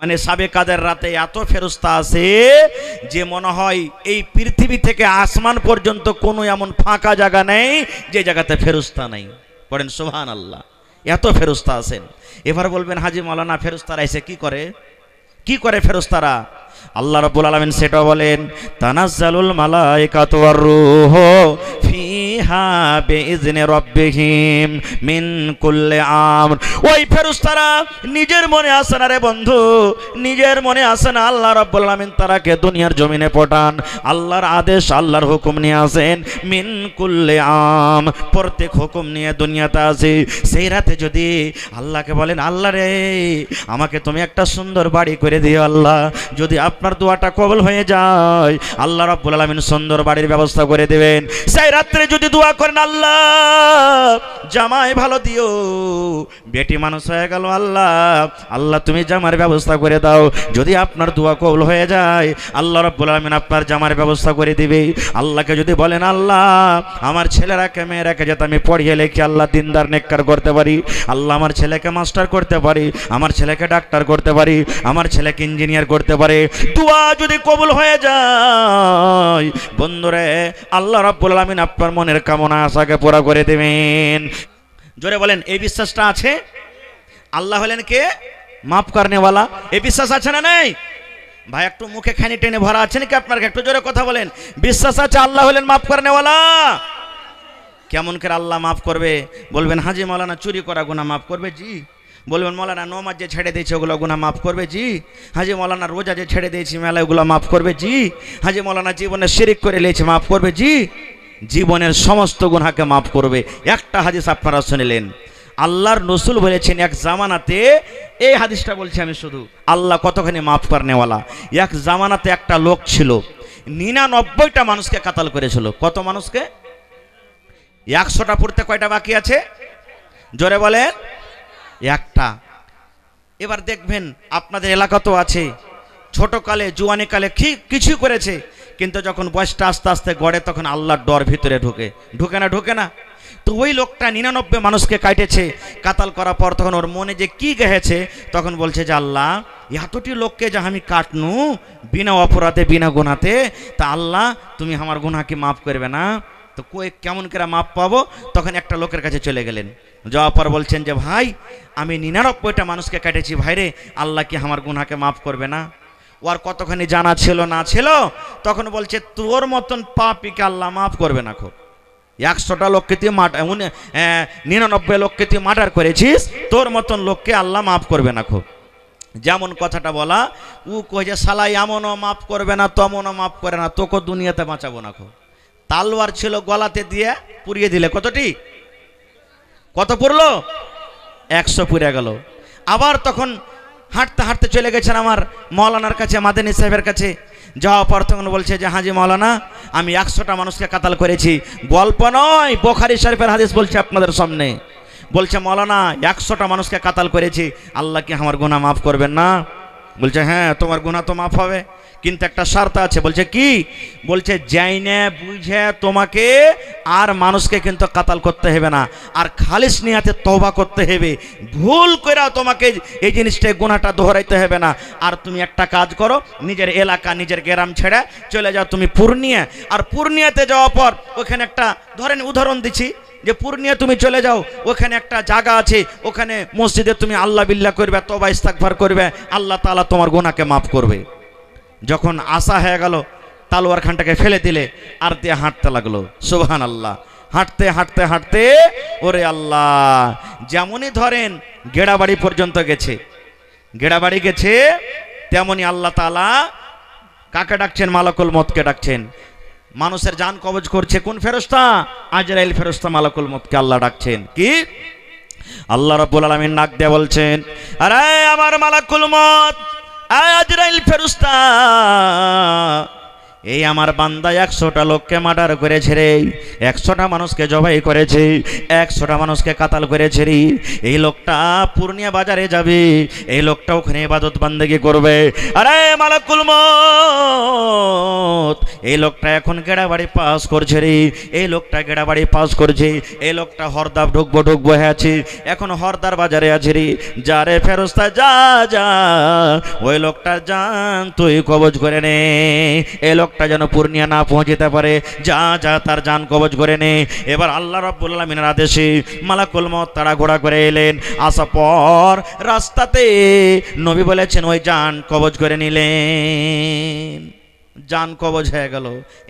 মানে সাবে কাদের রাতে এত ফেরস্তা আছে যে মনে হয় এই পৃথিবী থেকে আসমান পর্যন্ত কোনো এমন ফাঁকা জায়গা নেই যে জায়গাতে ফেরস্তা নেই পড়েন সোহান আল্লাহ এত ফেরস্তা আছেন এবার বলবেন হাজি মালানা ফেরস্তারা এসে কি করে কি করে ফেরস্তারা আল্লাহ রাব্বুল আলামিন সেটা বলেন তানাজ্জালুল মালাইকাতু ওয়ার রূহ ফিহা বিইজনি রব্বিহিম মিন কুল্লি আম ওই ফেরেশতারা নিজের মনে আসে আরে বন্ধু নিজের মনে আসে আল্লাহ রাব্বুল আলামিন তারাকে দুনিয়ার জমিনে পটান আল্লাহর আদেশ আল্লাহর হুকুম নিয়ে আসেন মিন কুল্লি আম প্রত্যেক হুকুম নিয়ে দুনিয়াতে আসে সেই রাতে যদি আল্লাহকে বলেন আল্লাহ রে আমাকে তুমি একটা সুন্দর বাড়ি করে দিও আল্লাহ যদি আপ আপনার দোয়াটা কবল হয়ে যায় আল্লাহ রাব্বুল আলামিন সুন্দর বাড়ির ব্যবস্থা করে দেবেন সেই রাত্রে যদি দোয়া করেন আল্লাহ জামাই ভালো দিও বেটি মানুষ হয়ে গেল আল্লাহ আল্লাহ তুমি জামার ব্যবস্থা করে দাও যদি আপনার দোয়া কবল হয়ে যায় আল্লাহ রাব্বুল আলামিন আপনার জামার ব্যবস্থা করে দিবে আল্লাহকে যদি বলেন আল্লাহ আমার ছেলেরাকে মেয়েরাকে যাতে আমি পড়িয়ে লেখি আল্লাহ দিনদার নেককার করতে পারি আল্লাহ আমার ছেলেকে মাস্টার করতে পারি আমার ছেলেকে ডাক্তার করতে পারি আমার ছেলেকে ইঞ্জিনিয়ার করতে পারে দোয়া যদি কবুল হয়ে যায় বন্ধুরে আল্লাহ রাব্বুল আলামিন আপনার মনের কামনা আশাকে পুরা করে দেবেন জোরে বলেন এই বিশ্বাসটা আছে আল্লাহ হলেন কে মাফ করনেওয়ালা এই বিশ্বাস আছে না নাই ভাই একটু মুখে খানি টেনে ভরা আছেন কি আপনার একটু জোরে কথা বলেন বিশ্বাস আছে আল্লাহ হলেন মাফ করনেওয়ালা কেমন করে আল্লাহ মাফ করবে বলবেন হাজি মাওলানা চুরি করা গুনাহ মাফ করবে জি বলবেন মলানা নমাজ যে ছেড়ে দিয়েছে ওগুলো গুণা মাফ করবে জি হাজি মৌলানা রোজা যে ছেড়ে দিয়েছি মেলা ওগুলো মাফ করবে জি হাজি মৌলানা জীবনে শিরিক করে নিয়েছে মাফ করবে জি জীবনের সমস্ত গুণাকে মাফ করবে একটা হাদিস আপনারা শুনিলেন আল্লাহর নসুল বলেছেন এক জামানাতে এই হাদিসটা বলছি আমি শুধু আল্লাহ কতখানি মাফ করেনেওয়ালা এক জামানাতে একটা লোক ছিল নিরানব্বইটা মানুষকে কাতাল করেছিল কত মানুষকে একশোটা পড়তে কয়টা বাকি আছে জোরে বলেন একটা এবার দেখবেন আপনাদের এলাকা তো আছে ছোটকালে জুয়ানিকালে কিছু করেছে কিন্তু যখন বয়সটা আস্তে আস্তে গড়ে তখন আল্লাহর ডর ভিতরে ঢুকে ঢুকে না ঢুকে না তো ওই লোকটা নিরানব্বই মানুষকে কাটেছে কাতাল করার পর তখন ওর মনে যে কি গেছে তখন বলছে যে আল্লাহ এতটি লোককে যা আমি কাটনু বিনা অপরাধে বিনা গুণাতে তা আল্লাহ তুমি আমার গুণাকে মাফ করবে না তো কয়ে কেমন করে মাপ পাবো তখন একটা লোকের কাছে চলে গেলেন যাওয়ার পর বলছেন যে ভাই আমি নিরানব্বইটা মানুষকে কেটেছি ভাইরে আল্লাহ কি আমার গুনাকে মাফ করবে না ওর কতখানি জানা ছিল না ছিল তখন বলছে তোর মতন পাপিকে আল্লাহ মাফ করবে না খুব একশোটা লোককে তুই নিরানব্বই লোককে তুই মার্ডার করেছিস তোর মতন লোককে আল্লাহ মাফ করবে না খুব যেমন কথাটা বলা উ কয়ে সালাই এমনও মাফ করবে না তমনও মাফ করে না তোকে দুনিয়াতে বাঁচাবো না খুব তালোয়ার ছিল গলাতে দিয়ে পুড়িয়ে দিলে কতটি কত পড়লো একশো পুড়ে গেল আবার তখন হাঁটতে হাঁটতে চলে গেছেন আমার মৌলানার কাছে মাদানী সাহেবের কাছে যাওয়া পর তখন বলছে যে হাজি মৌলানা আমি একশোটা মানুষকে কাতাল করেছি গল্প নয় বোখারি শরীফের হাদিস বলছে আপনাদের সামনে বলছে মৌলানা একশোটা মানুষকে কাতাল করেছি আল্লাহ কি আমার গুণা মাফ করবেন না বলছে হ্যাঁ তোমার গুণা তো মাফ হবে কিন্তু একটা স্বার্থ আছে বলছে কি বলছে জাইনে বুঝে তোমাকে আর মানুষকে কিন্তু কাতাল করতে হবে না আর খালিস নিয়াতে তবা করতে হবে ভুল করে তোমাকে এই জিনিসটা গোনাটা দোহরাইতে হবে না আর তুমি একটা কাজ করো নিজের এলাকা নিজের গ্রাম ছেড়ে চলে যাও তুমি পূর্ণিয়া আর পূর্ণিয়াতে যাওয়ার পর ওখানে একটা ধরেন উদাহরণ দিচ্ছি যে পূর্ণিয়া তুমি চলে যাও ওখানে একটা জায়গা আছে ওখানে মসজিদে তুমি আল্লাহ বিল্লা করবে তবা ইস্তাকভার করবে আল্লাহ তালা তোমার গোনাকে মাফ করবে যখন আশা হয়ে গেল খানটাকে ফেলে দিলে আর দিয়ে হাঁটতে লাগলো সুবহান আল্লাহ হাঁটতে হাঁটতে হাঁটতে ওরে আল্লাহ যেমনই ধরেন গেড়াবাড়ি পর্যন্ত গেছে গেড়াবাড়ি গেছে তেমনি আল্লাহ তালা কাকে ডাকছেন মালাকুল মতকে ডাকছেন মানুষের যান কবজ করছে কোন ফেরস্তা আজরাইল ফেরস্তা মালাকুল মতকে আল্লাহ ডাকছেন কি আল্লাহ রব্বুল আলমীর নাক দিয়ে বলছেন আরে আমার মালাকুল মত آج رائل فیروستان এই আমার বান্দা একশোটা লোককে মার্ডার করেছে রে একশোটা মানুষকে জবাই করেছে একশোটা মানুষকে কাতাল করেছে রে এই লোকটা পূর্ণিয়া বাজারে যাবে এই লোকটা ওখানে ইবাদত বান্দেগি করবে আরে মালাকুল মত এই লোকটা এখন গেড়াবাড়ি পাস করছে রে এই লোকটা গেড়াবাড়ি পাস করছে এই লোকটা হরদা ঢুকবো ঢুকবো হয়ে হ্যাঁ আছে এখন হরদার বাজারে আছে রে যা রে ফেরস্তা যা যা ওই লোকটা যান তুই কবজ করে নে এই লোক একটা যেন পূর্ণিয়া না পৌঁছে যেতে পারে যা যা তার যান কবচ করে নে এবার আল্লাহ রব্বুল আলমিনের আদেশে মালাকুল মত তারা ঘোড়া করে এলেন আসা পর রাস্তাতে নবী বলেছেন ওই যান কবচ করে নিলেন যান কবচ হয়ে গেল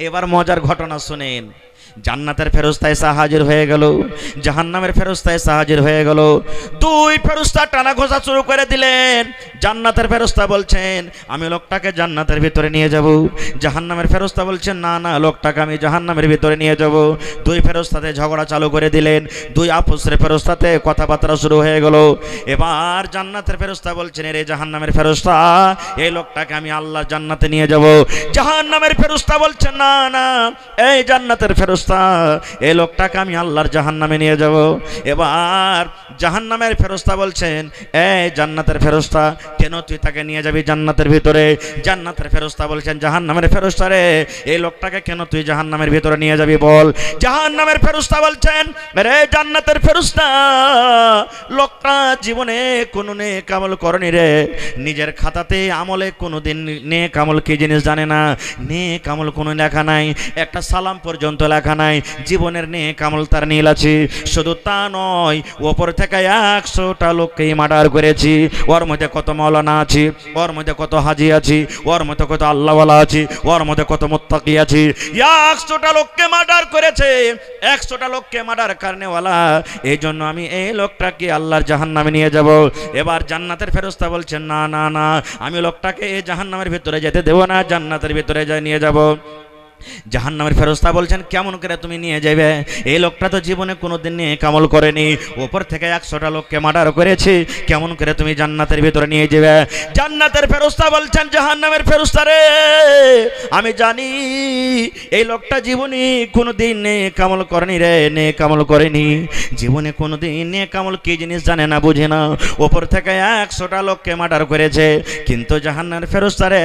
এবার মজার ঘটনা শোনেন জান্নাতের ফেরস্তায় এসে হয়ে গেল জাহান্নামের ফেরস্তায় এসে হয়ে গেল দুই ফেরস্তা টানা খোঁজা শুরু করে দিলেন জান্নাতের ফেরস্তা বলছেন আমি লোকটাকে জান্নাতের ভিতরে নিয়ে যাব জাহান্নামের ফেরস্তা বলছেন না না লোকটাকে আমি জাহান্নামের ভিতরে নিয়ে যাব দুই ফেরস্তাতে ঝগড়া চালু করে দিলেন দুই আপসের ফেরস্তাতে কথাবার্তা শুরু হয়ে গেল এবার জান্নাতের ফেরস্তা বলছেন রে জাহান্নামের ফেরস্তা এই লোকটাকে আমি আল্লাহ জান্নাতে নিয়ে যাব জাহান্নামের ফেরস্তা বলছেন না না এই জান্নাতের ফেরস্তা ফেরস্তা এ লোকটাকে আমি আল্লাহর জাহান নামে নিয়ে যাব এবার জাহান নামের ফেরস্তা বলছেন এ জান্নাতের ফেরস্তা কেন তুই তাকে নিয়ে যাবি জান্নাতের ভিতরে জান্নাতের ফেরস্তা বলছেন জাহান নামের ফেরস্তা রে এই লোকটাকে কেন তুই জাহান নামের ভিতরে নিয়ে যাবি বল জাহান নামের ফেরস্তা বলছেন রে জান্নাতের ফেরস্তা লোকটা জীবনে কোনো নে কামল করেনি রে নিজের খাতাতে আমলে কোনো দিন নে কামল কি জিনিস জানে না নে কামল কোনো লেখা নাই একটা সালাম পর্যন্ত লেখা নাই জীবনের নিয়ে কামল তার নীল আছে শুধু তা নয় ওপর থেকে একশোটা লোককেই মার্ডার করেছি ওর মধ্যে কত মৌলানা আছে ওর মধ্যে কত হাজি আছে ওর মধ্যে কত আল্লাহওয়ালা আছে ওর মধ্যে কত মোত্তাকি আছে একশোটা লোককে মার্ডার করেছে একশোটা লোককে মার্ডার কারণেওয়ালা এই জন্য আমি এই লোকটাকে আল্লাহর জাহান নামে নিয়ে যাব এবার জান্নাতের ফেরস্তা বলছেন না না না আমি লোকটাকে এই জাহান নামের ভিতরে যেতে দেবো না জান্নাতের ভিতরে নিয়ে যাব জাহান নামের ফেরস্তা বলছেন কেমন করে তুমি নিয়ে যাবে এই লোকটা তো জীবনে কোনোদিন নিয়ে কামল করেনি ওপর থেকে একশোটা লোককে মার্ডার করেছে কেমন করে তুমি জান্নাতের ভিতরে নিয়ে যাবে জান্নাতের ফেরস্তা বলছেন জাহান নামের ফেরস্তা রে আমি জানি এই লোকটা জীবনে কোনোদিন নে কামল করেনি রে নে কামল করেনি জীবনে কোনোদিন নে কামল কি জিনিস জানে না বুঝে না ওপর থেকে একশোটা লোককে মার্ডার করেছে কিন্তু জাহান্নার ফেরস্তা রে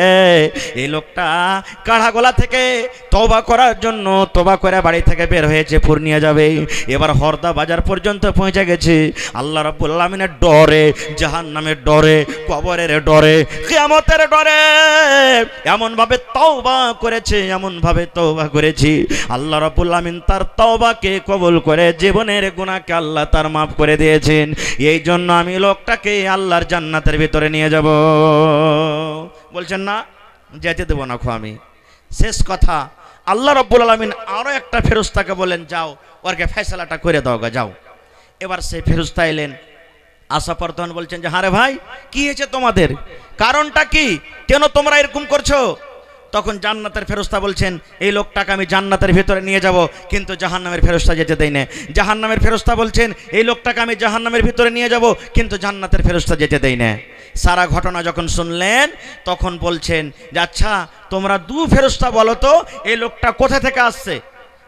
এই লোকটা কাঢ়া গলা থেকে তবা করার জন্য তবা করে বাড়ি থেকে বের হয়েছে পূর্ণিয়া যাবে এবার হরদা বাজার পর্যন্ত পৌঁছে গেছে আল্লাহ রাব্বুল ডরে জাহান নামের ডরে কবরের ডরে কেমতের ডরে এমনভাবে তওবা করেছে এমনভাবে তওবা করেছি আল্লাহ রাব্বুল তার তওবাকে কবুল করে জীবনের গুণাকে আল্লাহ তার মাফ করে দিয়েছেন এই জন্য আমি লোকটাকে আল্লাহর জান্নাতের ভিতরে নিয়ে যাব বলছেন না যেতে দেবো না খো আমি শেষ কথা আল্লাহ রব্বুল আলমিন আরও একটা ফেরস্তাকে বলেন যাও ওরকে ফেসলাটা করে দাও গা যাও এবার সেই ফেরস্তা এলেন আশা বলছেন যে হারে ভাই কি হয়েছে তোমাদের কারণটা কি কেন তোমরা এরকম করছো তখন জান্নাতের ফেরস্তা বলছেন এই লোকটাকে আমি জান্নাতের ভেতরে নিয়ে যাব কিন্তু জাহান্নামের ফেরস্তা যেতে দেয় না জাহান্নামের ফেরস্তা বলছেন এই লোকটাকে আমি জাহান্নামের ভিতরে নিয়ে যাব কিন্তু জান্নাতের ফেরস্তা যেতে দেয় না সারা ঘটনা যখন শুনলেন তখন বলছেন যে আচ্ছা তোমরা দু ফেরস্তা বলো তো এই লোকটা কোথা থেকে আসছে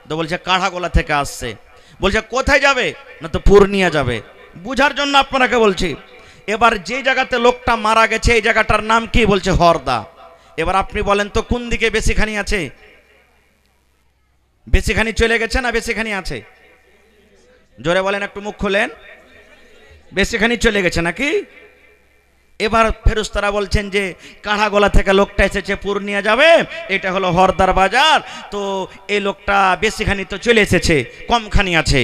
তো বলছে কাঢ়াগোলা থেকে আসছে বলছে কোথায় যাবে না তো পূর্ণিয়া যাবে বুঝার জন্য আপনাকে বলছি এবার যে জায়গাতে লোকটা মারা গেছে এই জায়গাটার নাম কি বলছে হরদা এবার আপনি বলেন তো কোন দিকে বেশিখানি আছে বেশিখানি চলে গেছে না বেশিখানি আছে জোরে বলেন একটু মুখ খোলেন বেশিখানি চলে গেছে নাকি এবার ফেরুস্তারা বলছেন যে কাড়া গলা থেকে লোকটা এসেছে পূর্ণিয়া যাবে এটা হলো হরদার বাজার তো এই লোকটা বেশিখানি তো চলে এসেছে কমখানি আছে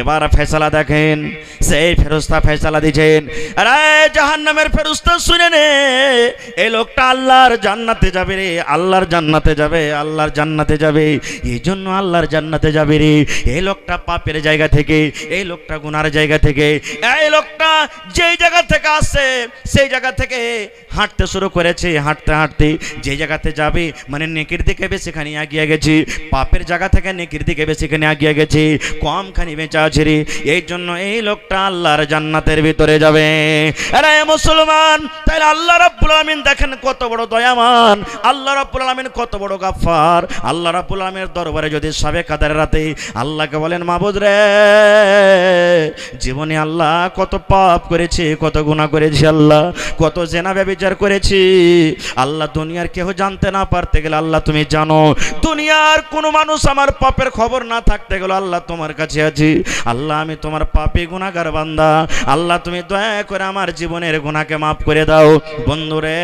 এবার ফেসলা দেখেন সেই ফেরস্তা ফেসলা দিচ্ছেন আরে জাহান্নামের ফেরস্তা শুনে নে এই লোকটা আল্লাহর জান্নাতে যাবে রে আল্লাহর জান্নাতে যাবে আল্লাহর জান্নাতে যাবে এই জন্য আল্লাহর জান্নাতে যাবে রে এই লোকটা পাপের জায়গা থেকে এই লোকটা গুনার জায়গা থেকে এই লোকটা যেই জায়গা থেকে আসছে সেই জায়গা থেকে হাঁটতে শুরু করেছে হাঁটতে হাঁটতে যে জায়গাতে যাবে মানে নেকির দিকে খানি আগিয়ে গেছে পাপের জায়গা থেকে নেকির দিকে বেশিখানি আগিয়ে গেছে কমখানি বেঁচে আছে রে এই জন্য এই লোকটা আল্লাহর জান্নাতের ভিতরে যাবে আরে মুসলমান তাহলে আল্লাহ রাব্বুল আলামিন দেখেন কত বড় দয়ামান আল্লাহ রাব্বুল আলামিন কত বড় গাফফার আল্লাহ রাব্বুল আলামিনের দরবারে যদি সাবে কাদের রাতে আল্লাহকে বলেন মাবুদ রে জীবনে আল্লাহ কত পাপ করেছে কত গুণা করেছে আল্লাহ কত জেনা ব্যবি বিচার করেছি আল্লাহ দুনিয়ার কেউ জানতে না পারতে গেলে আল্লাহ তুমি জানো দুনিয়ার কোনো মানুষ আমার পাপের খবর না থাকতে গেল আল্লাহ তোমার কাছে আছি আল্লাহ আমি তোমার পাপে গুণাগার বান্দা আল্লাহ তুমি দয়া করে আমার জীবনের গুণাকে মাফ করে দাও বন্ধুরে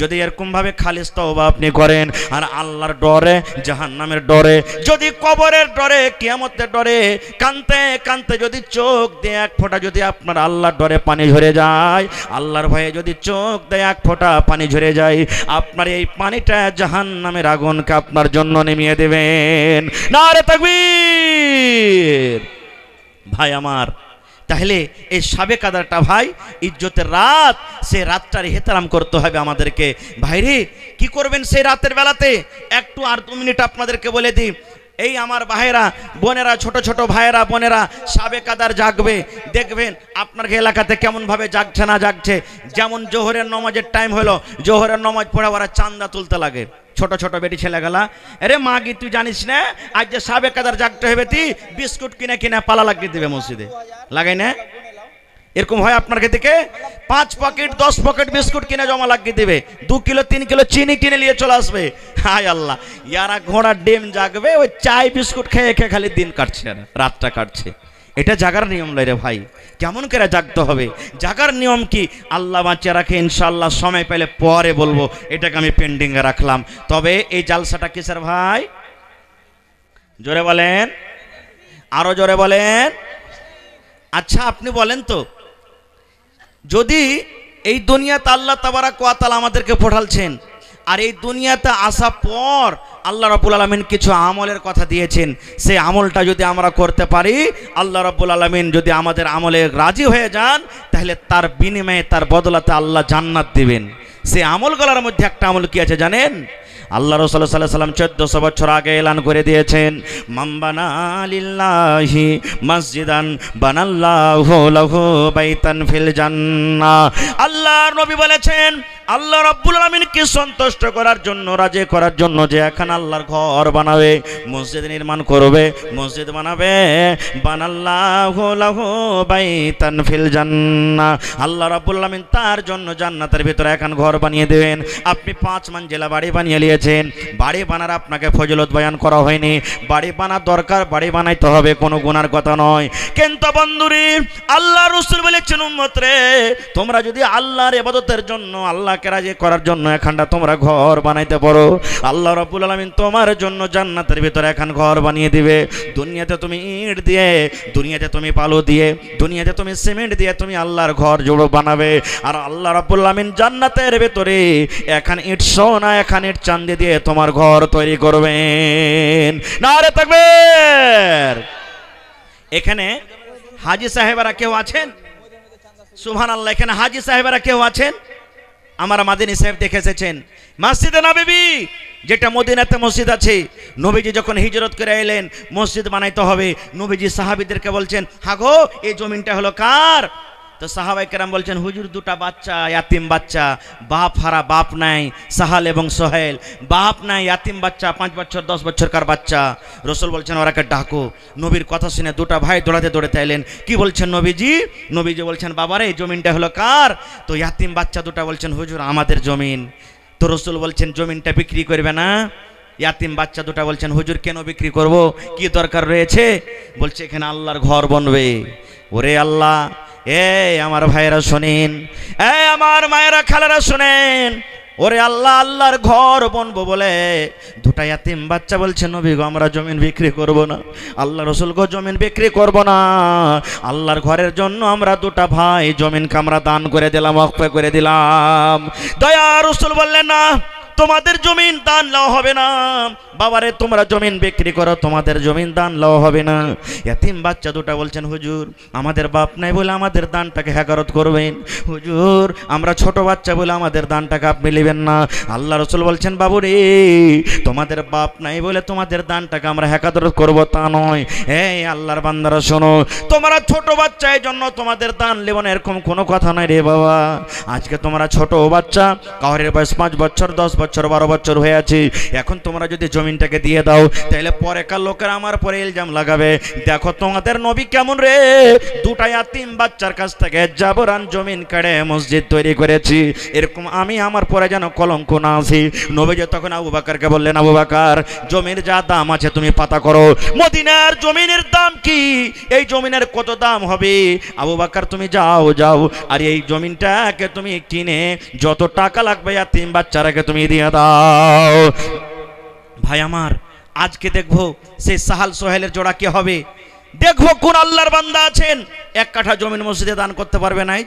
যদি এরকমভাবে খালিস তওবা আপনি করেন আর আল্লাহর ডরে জাহান্নামের ডরে যদি কবরের ডরে কিয়ামতের ডরে কানতে কানতে যদি চোখ দিয়ে এক ফোঁটা যদি আপনার আল্লাহর ডরে পানি ঝরে যায় আল্লাহর ভয়ে যদি চোখ দেয় এক ফোটা পানি ঝরে যায় আপনার এই পানিটা জাহান নামের আগুনকে আপনার জন্য নেমিয়ে দেবেন না রে তাকবীর ভাই আমার তাহলে এই সাবেক আদারটা ভাই ইজ্জতের রাত সে রাতটার হেতারাম করতে হবে আমাদেরকে ভাইরে কি করবেন সেই রাতের বেলাতে একটু আর দু মিনিট আপনাদেরকে বলে দিই এই আমার ভাইয়েরা বোনেরা ছোট ছোট ভাইয়েরা বোনেরা সাবে কাদার জাগবে দেখবেন আপনার এলাকাতে কেমনভাবে জাগছে না জাগছে যেমন জোহরের নমাজের টাইম হলো জোহরের নমাজ পড়ে ওরা চান্দা তুলতে লাগে ছোট ছোট বেটি গেলা আরে মা গি তুই জানিস না আজ যে সাবে কাদার জাগতে হবে তুই বিস্কুট কিনে কিনে পালা লাগিয়ে দেবে মসজিদে লাগাই না এরকম হয় আপনার কে পাঁচ পকেট দশ পকেট বিস্কুট কিনে জমা লাগিয়ে দেবে দু কিলো তিন কিলো চিনি কিনে নিয়ে চলে আসবে হায় আল্লাহ ইয়ারা ঘোড়া ডেম জাগবে ওই চাই বিস্কুট খেয়ে খেয়ে খালি দিন কাটছে রাতটা কাটছে এটা জাগার নিয়ম নয় রে ভাই কেমন করে জাগতে হবে জাগার নিয়ম কি আল্লাহ বাঁচিয়ে রাখে ইনশাল্লাহ সময় পেলে পরে বলবো এটাকে আমি পেন্ডিংয়ে রাখলাম তবে এই জালসাটা কিসের ভাই জোরে বলেন আরও জোরে বলেন আচ্ছা আপনি বলেন তো যদি এই দুনিয়াতে আল্লাহ তাবারা কোয়াতাল আমাদেরকে পঠালছেন আর এই দুনিয়াতে আসা পর আল্লাহ রব্বুল আলমিন কিছু আমলের কথা দিয়েছেন সেই আমলটা যদি আমরা করতে পারি আল্লাহ রব্বুল আলমিন যদি আমাদের আমলে রাজি হয়ে যান তাহলে তার বিনিময়ে তার বদলাতে আল্লাহ জান্নাত দিবেন সেই আমলগুলোর মধ্যে একটা আমল কি আছে জানেন আল্লাহ রসল্লাহ সাল্লাহ সাল্লাম চোদ্দশো বছর আগে এলান করে দিয়েছেন মাম্বানালিল্লাহি মসজিদান বানাল্লাহ বাইতান ফিল জান্না আল্লাহ নবী বলেছেন আল্লাহ রাব্বুল আলমিনকে সন্তুষ্ট করার জন্য রাজি করার জন্য যে এখন আল্লাহর ঘর বানাবে মসজিদ নির্মাণ করবে মসজিদ বানাবে বাইতান ফিল জান্নাহ আল্লাহ রাব্বুল আলামিন তার জন্য জান্নাতের ভিতরে এখন ঘর বানিয়ে দেবেন আপনি পাঁচ জেলা বাড়ি বানিয়ে নিয়েছেন বাড়ি বানার আপনাকে ফজলত বয়ান করা হয়নি বাড়ি বানার দরকার বাড়ি বানাইতে হবে কোনো গুনার কথা নয় কিন্তু বন্ধুরি আল্লাহ রসুল বলেছেন উম্মত রে তোমরা যদি আল্লাহর ইবাদতের জন্য আল্লাহ আল্লাহকে রাজি করার জন্য এখানটা তোমরা ঘর বানাইতে পারো আল্লাহ রব্বুল আলমিন তোমার জন্য জান্নাতের ভিতরে এখন ঘর বানিয়ে দিবে দুনিয়াতে তুমি ইট দিয়ে দুনিয়াতে তুমি পালো দিয়ে দুনিয়াতে তুমি সিমেন্ট দিয়ে তুমি আল্লাহর ঘর জোড়ো বানাবে আর আল্লাহ রব্বুল আলমিন জান্নাতের ভিতরে এখন ইট সোনা এখান ইট চান্দি দিয়ে তোমার ঘর তৈরি করবেন না রে থাকবে এখানে হাজি সাহেবরা কেউ আছেন সুহান আল্লাহ এখানে হাজি সাহেবরা কেউ আছেন আমার মাদিনী সাহেব দেখে এসেছেন মাসজিদে বেবি যেটা মদিনাতে মসজিদ আছে নবীজি যখন হিজরত করে এলেন মসজিদ বানাইতে হবে নবীজি সাহাবিদেরকে বলছেন হাগো এই জমিনটা হলো কার তো সাহাবাই কেরাম বলছেন হুজুর দুটা বাচ্চা ইয়াতিম বাচ্চা বাপ হারা বাপ নাই সাহাল এবং সোহেল বাপ নাই ইয়াতিম বাচ্চা পাঁচ বছর দশ বছরকার বাচ্চা রসুল বলছেন ওরাকে ডাকো নবীর কথা শুনে দুটা ভাই দৌড়াতে দৌড়াতে এলেন কি বলছেন নবীজি নবীজি বলছেন বাবারে এই জমিনটা হলো কার তো ইয়াতিম বাচ্চা দুটা বলছেন হুজুর আমাদের জমিন তো রসুল বলছেন জমিনটা বিক্রি করবে না ইয়াতিম বাচ্চা দুটা বলছেন হুজুর কেন বিক্রি করব কি দরকার রয়েছে বলছে এখানে আল্লাহর ঘর বনবে ওরে আল্লাহ এই আমার ভাইয়েরা শোনেন এই আমার মায়েরা খালারা শোনেন ওরে আল্লাহ আল্লাহর ঘর বনবো বলে দুটা ইয়াতিম বাচ্চা বলছে নবী গো আমরা জমিন বিক্রি করব না আল্লাহ রসুল গো জমিন বিক্রি করব না আল্লাহর ঘরের জন্য আমরা দুটা ভাই জমিন কামরা দান করে দিলাম অক্ষয় করে দিলাম দয়া রসুল বললেন না তোমাদের জমিন দান লওয়া হবে না বাবারে তোমরা জমিন বিক্রি করো তোমাদের জমিন দান লওয়া হবে না এতিম বাচ্চা দুটা বলছেন হুজুর আমাদের বাপ নাই বলে আমাদের দানটাকে হেকারত করবেন হুজুর আমরা ছোট বাচ্চা বলে আমাদের দানটাকে আপনি নেবেন না আল্লাহ রসুল বলছেন বাবু রে তোমাদের বাপ নাই বলে তোমাদের দানটাকে আমরা হেকাদরত করব তা নয় এই আল্লাহর বান্দারা শোনো তোমরা ছোট বাচ্চা এই জন্য তোমাদের দান নেব না এরকম কোনো কথা নয় রে বাবা আজকে তোমরা ছোট বাচ্চা কাহরের বয়স পাঁচ বছর দশ বছর বছর বারো বছর হয়ে আছি এখন তোমরা যদি জমিনটাকে দিয়ে দাও তাহলে পরেকার লোকের আমার পরে ইলজাম লাগাবে দেখো তোমাদের নবী কেমন রে দুটাই আর তিন বাচ্চার কাছ থেকে জাবরান জমিন কাড়ে মসজিদ তৈরি করেছি এরকম আমি আমার পরে যেন কলঙ্ক না আসি নবী যে তখন আবু বাকারকে বললেন আবু বাকার জমির যা দাম আছে তুমি পাতা করো মদিনার জমিনের দাম কি এই জমিনের কত দাম হবে আবু বাকার তুমি যাও যাও আর এই জমিনটাকে তুমি কিনে যত টাকা লাগবে আর তিন বাচ্চারাকে তুমি দিয়া দাও ভাই আমার আজকে দেখবো সেই সাহাল সোহেলের জোড়া কে হবে দেখবো কোন আল্লাহর বান্দা আছেন এক কাঠা জমিন মসজিদে দান করতে পারবে নাই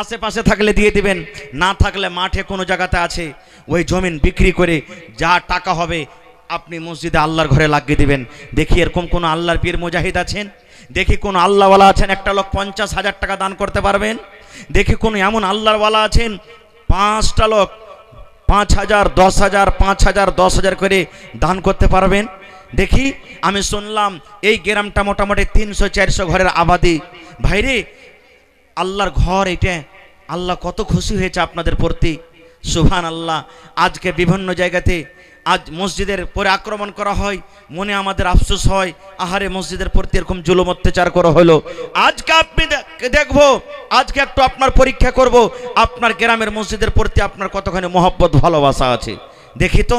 আশেপাশে থাকলে দিয়ে দিবেন না থাকলে মাঠে কোনো জায়গাতে আছে ওই জমিন বিক্রি করে যা টাকা হবে আপনি মসজিদে আল্লাহর ঘরে লাগিয়ে দিবেন দেখি এরকম কোনো আল্লাহর পীর মুজাহিদ আছেন দেখি কোন আল্লাহওয়ালা আছেন একটা লোক পঞ্চাশ হাজার টাকা দান করতে পারবেন দেখি কোন এমন আল্লাহওয়ালা আছেন পাঁচটা লোক পাঁচ হাজার দশ হাজার পাঁচ হাজার দশ হাজার করে দান করতে পারবেন দেখি আমি শুনলাম এই গ্রামটা মোটামুটি তিনশো চারশো ঘরের আবাদি ভাইরে আল্লাহর ঘর এটা আল্লাহ কত খুশি হয়েছে আপনাদের প্রতি সুহান আল্লাহ আজকে বিভিন্ন জায়গাতে আজ মসজিদের পরে আক্রমণ করা হয় মনে আমাদের আফসোস হয় আহারে মসজিদের প্রতি এরকম জুলুম অত্যাচার করা হলো আজকে আপনি দেখ দেখব আজকে একটু আপনার পরীক্ষা করব আপনার গ্রামের মসজিদের প্রতি আপনার কতখানি মহব্বত ভালোবাসা আছে দেখি তো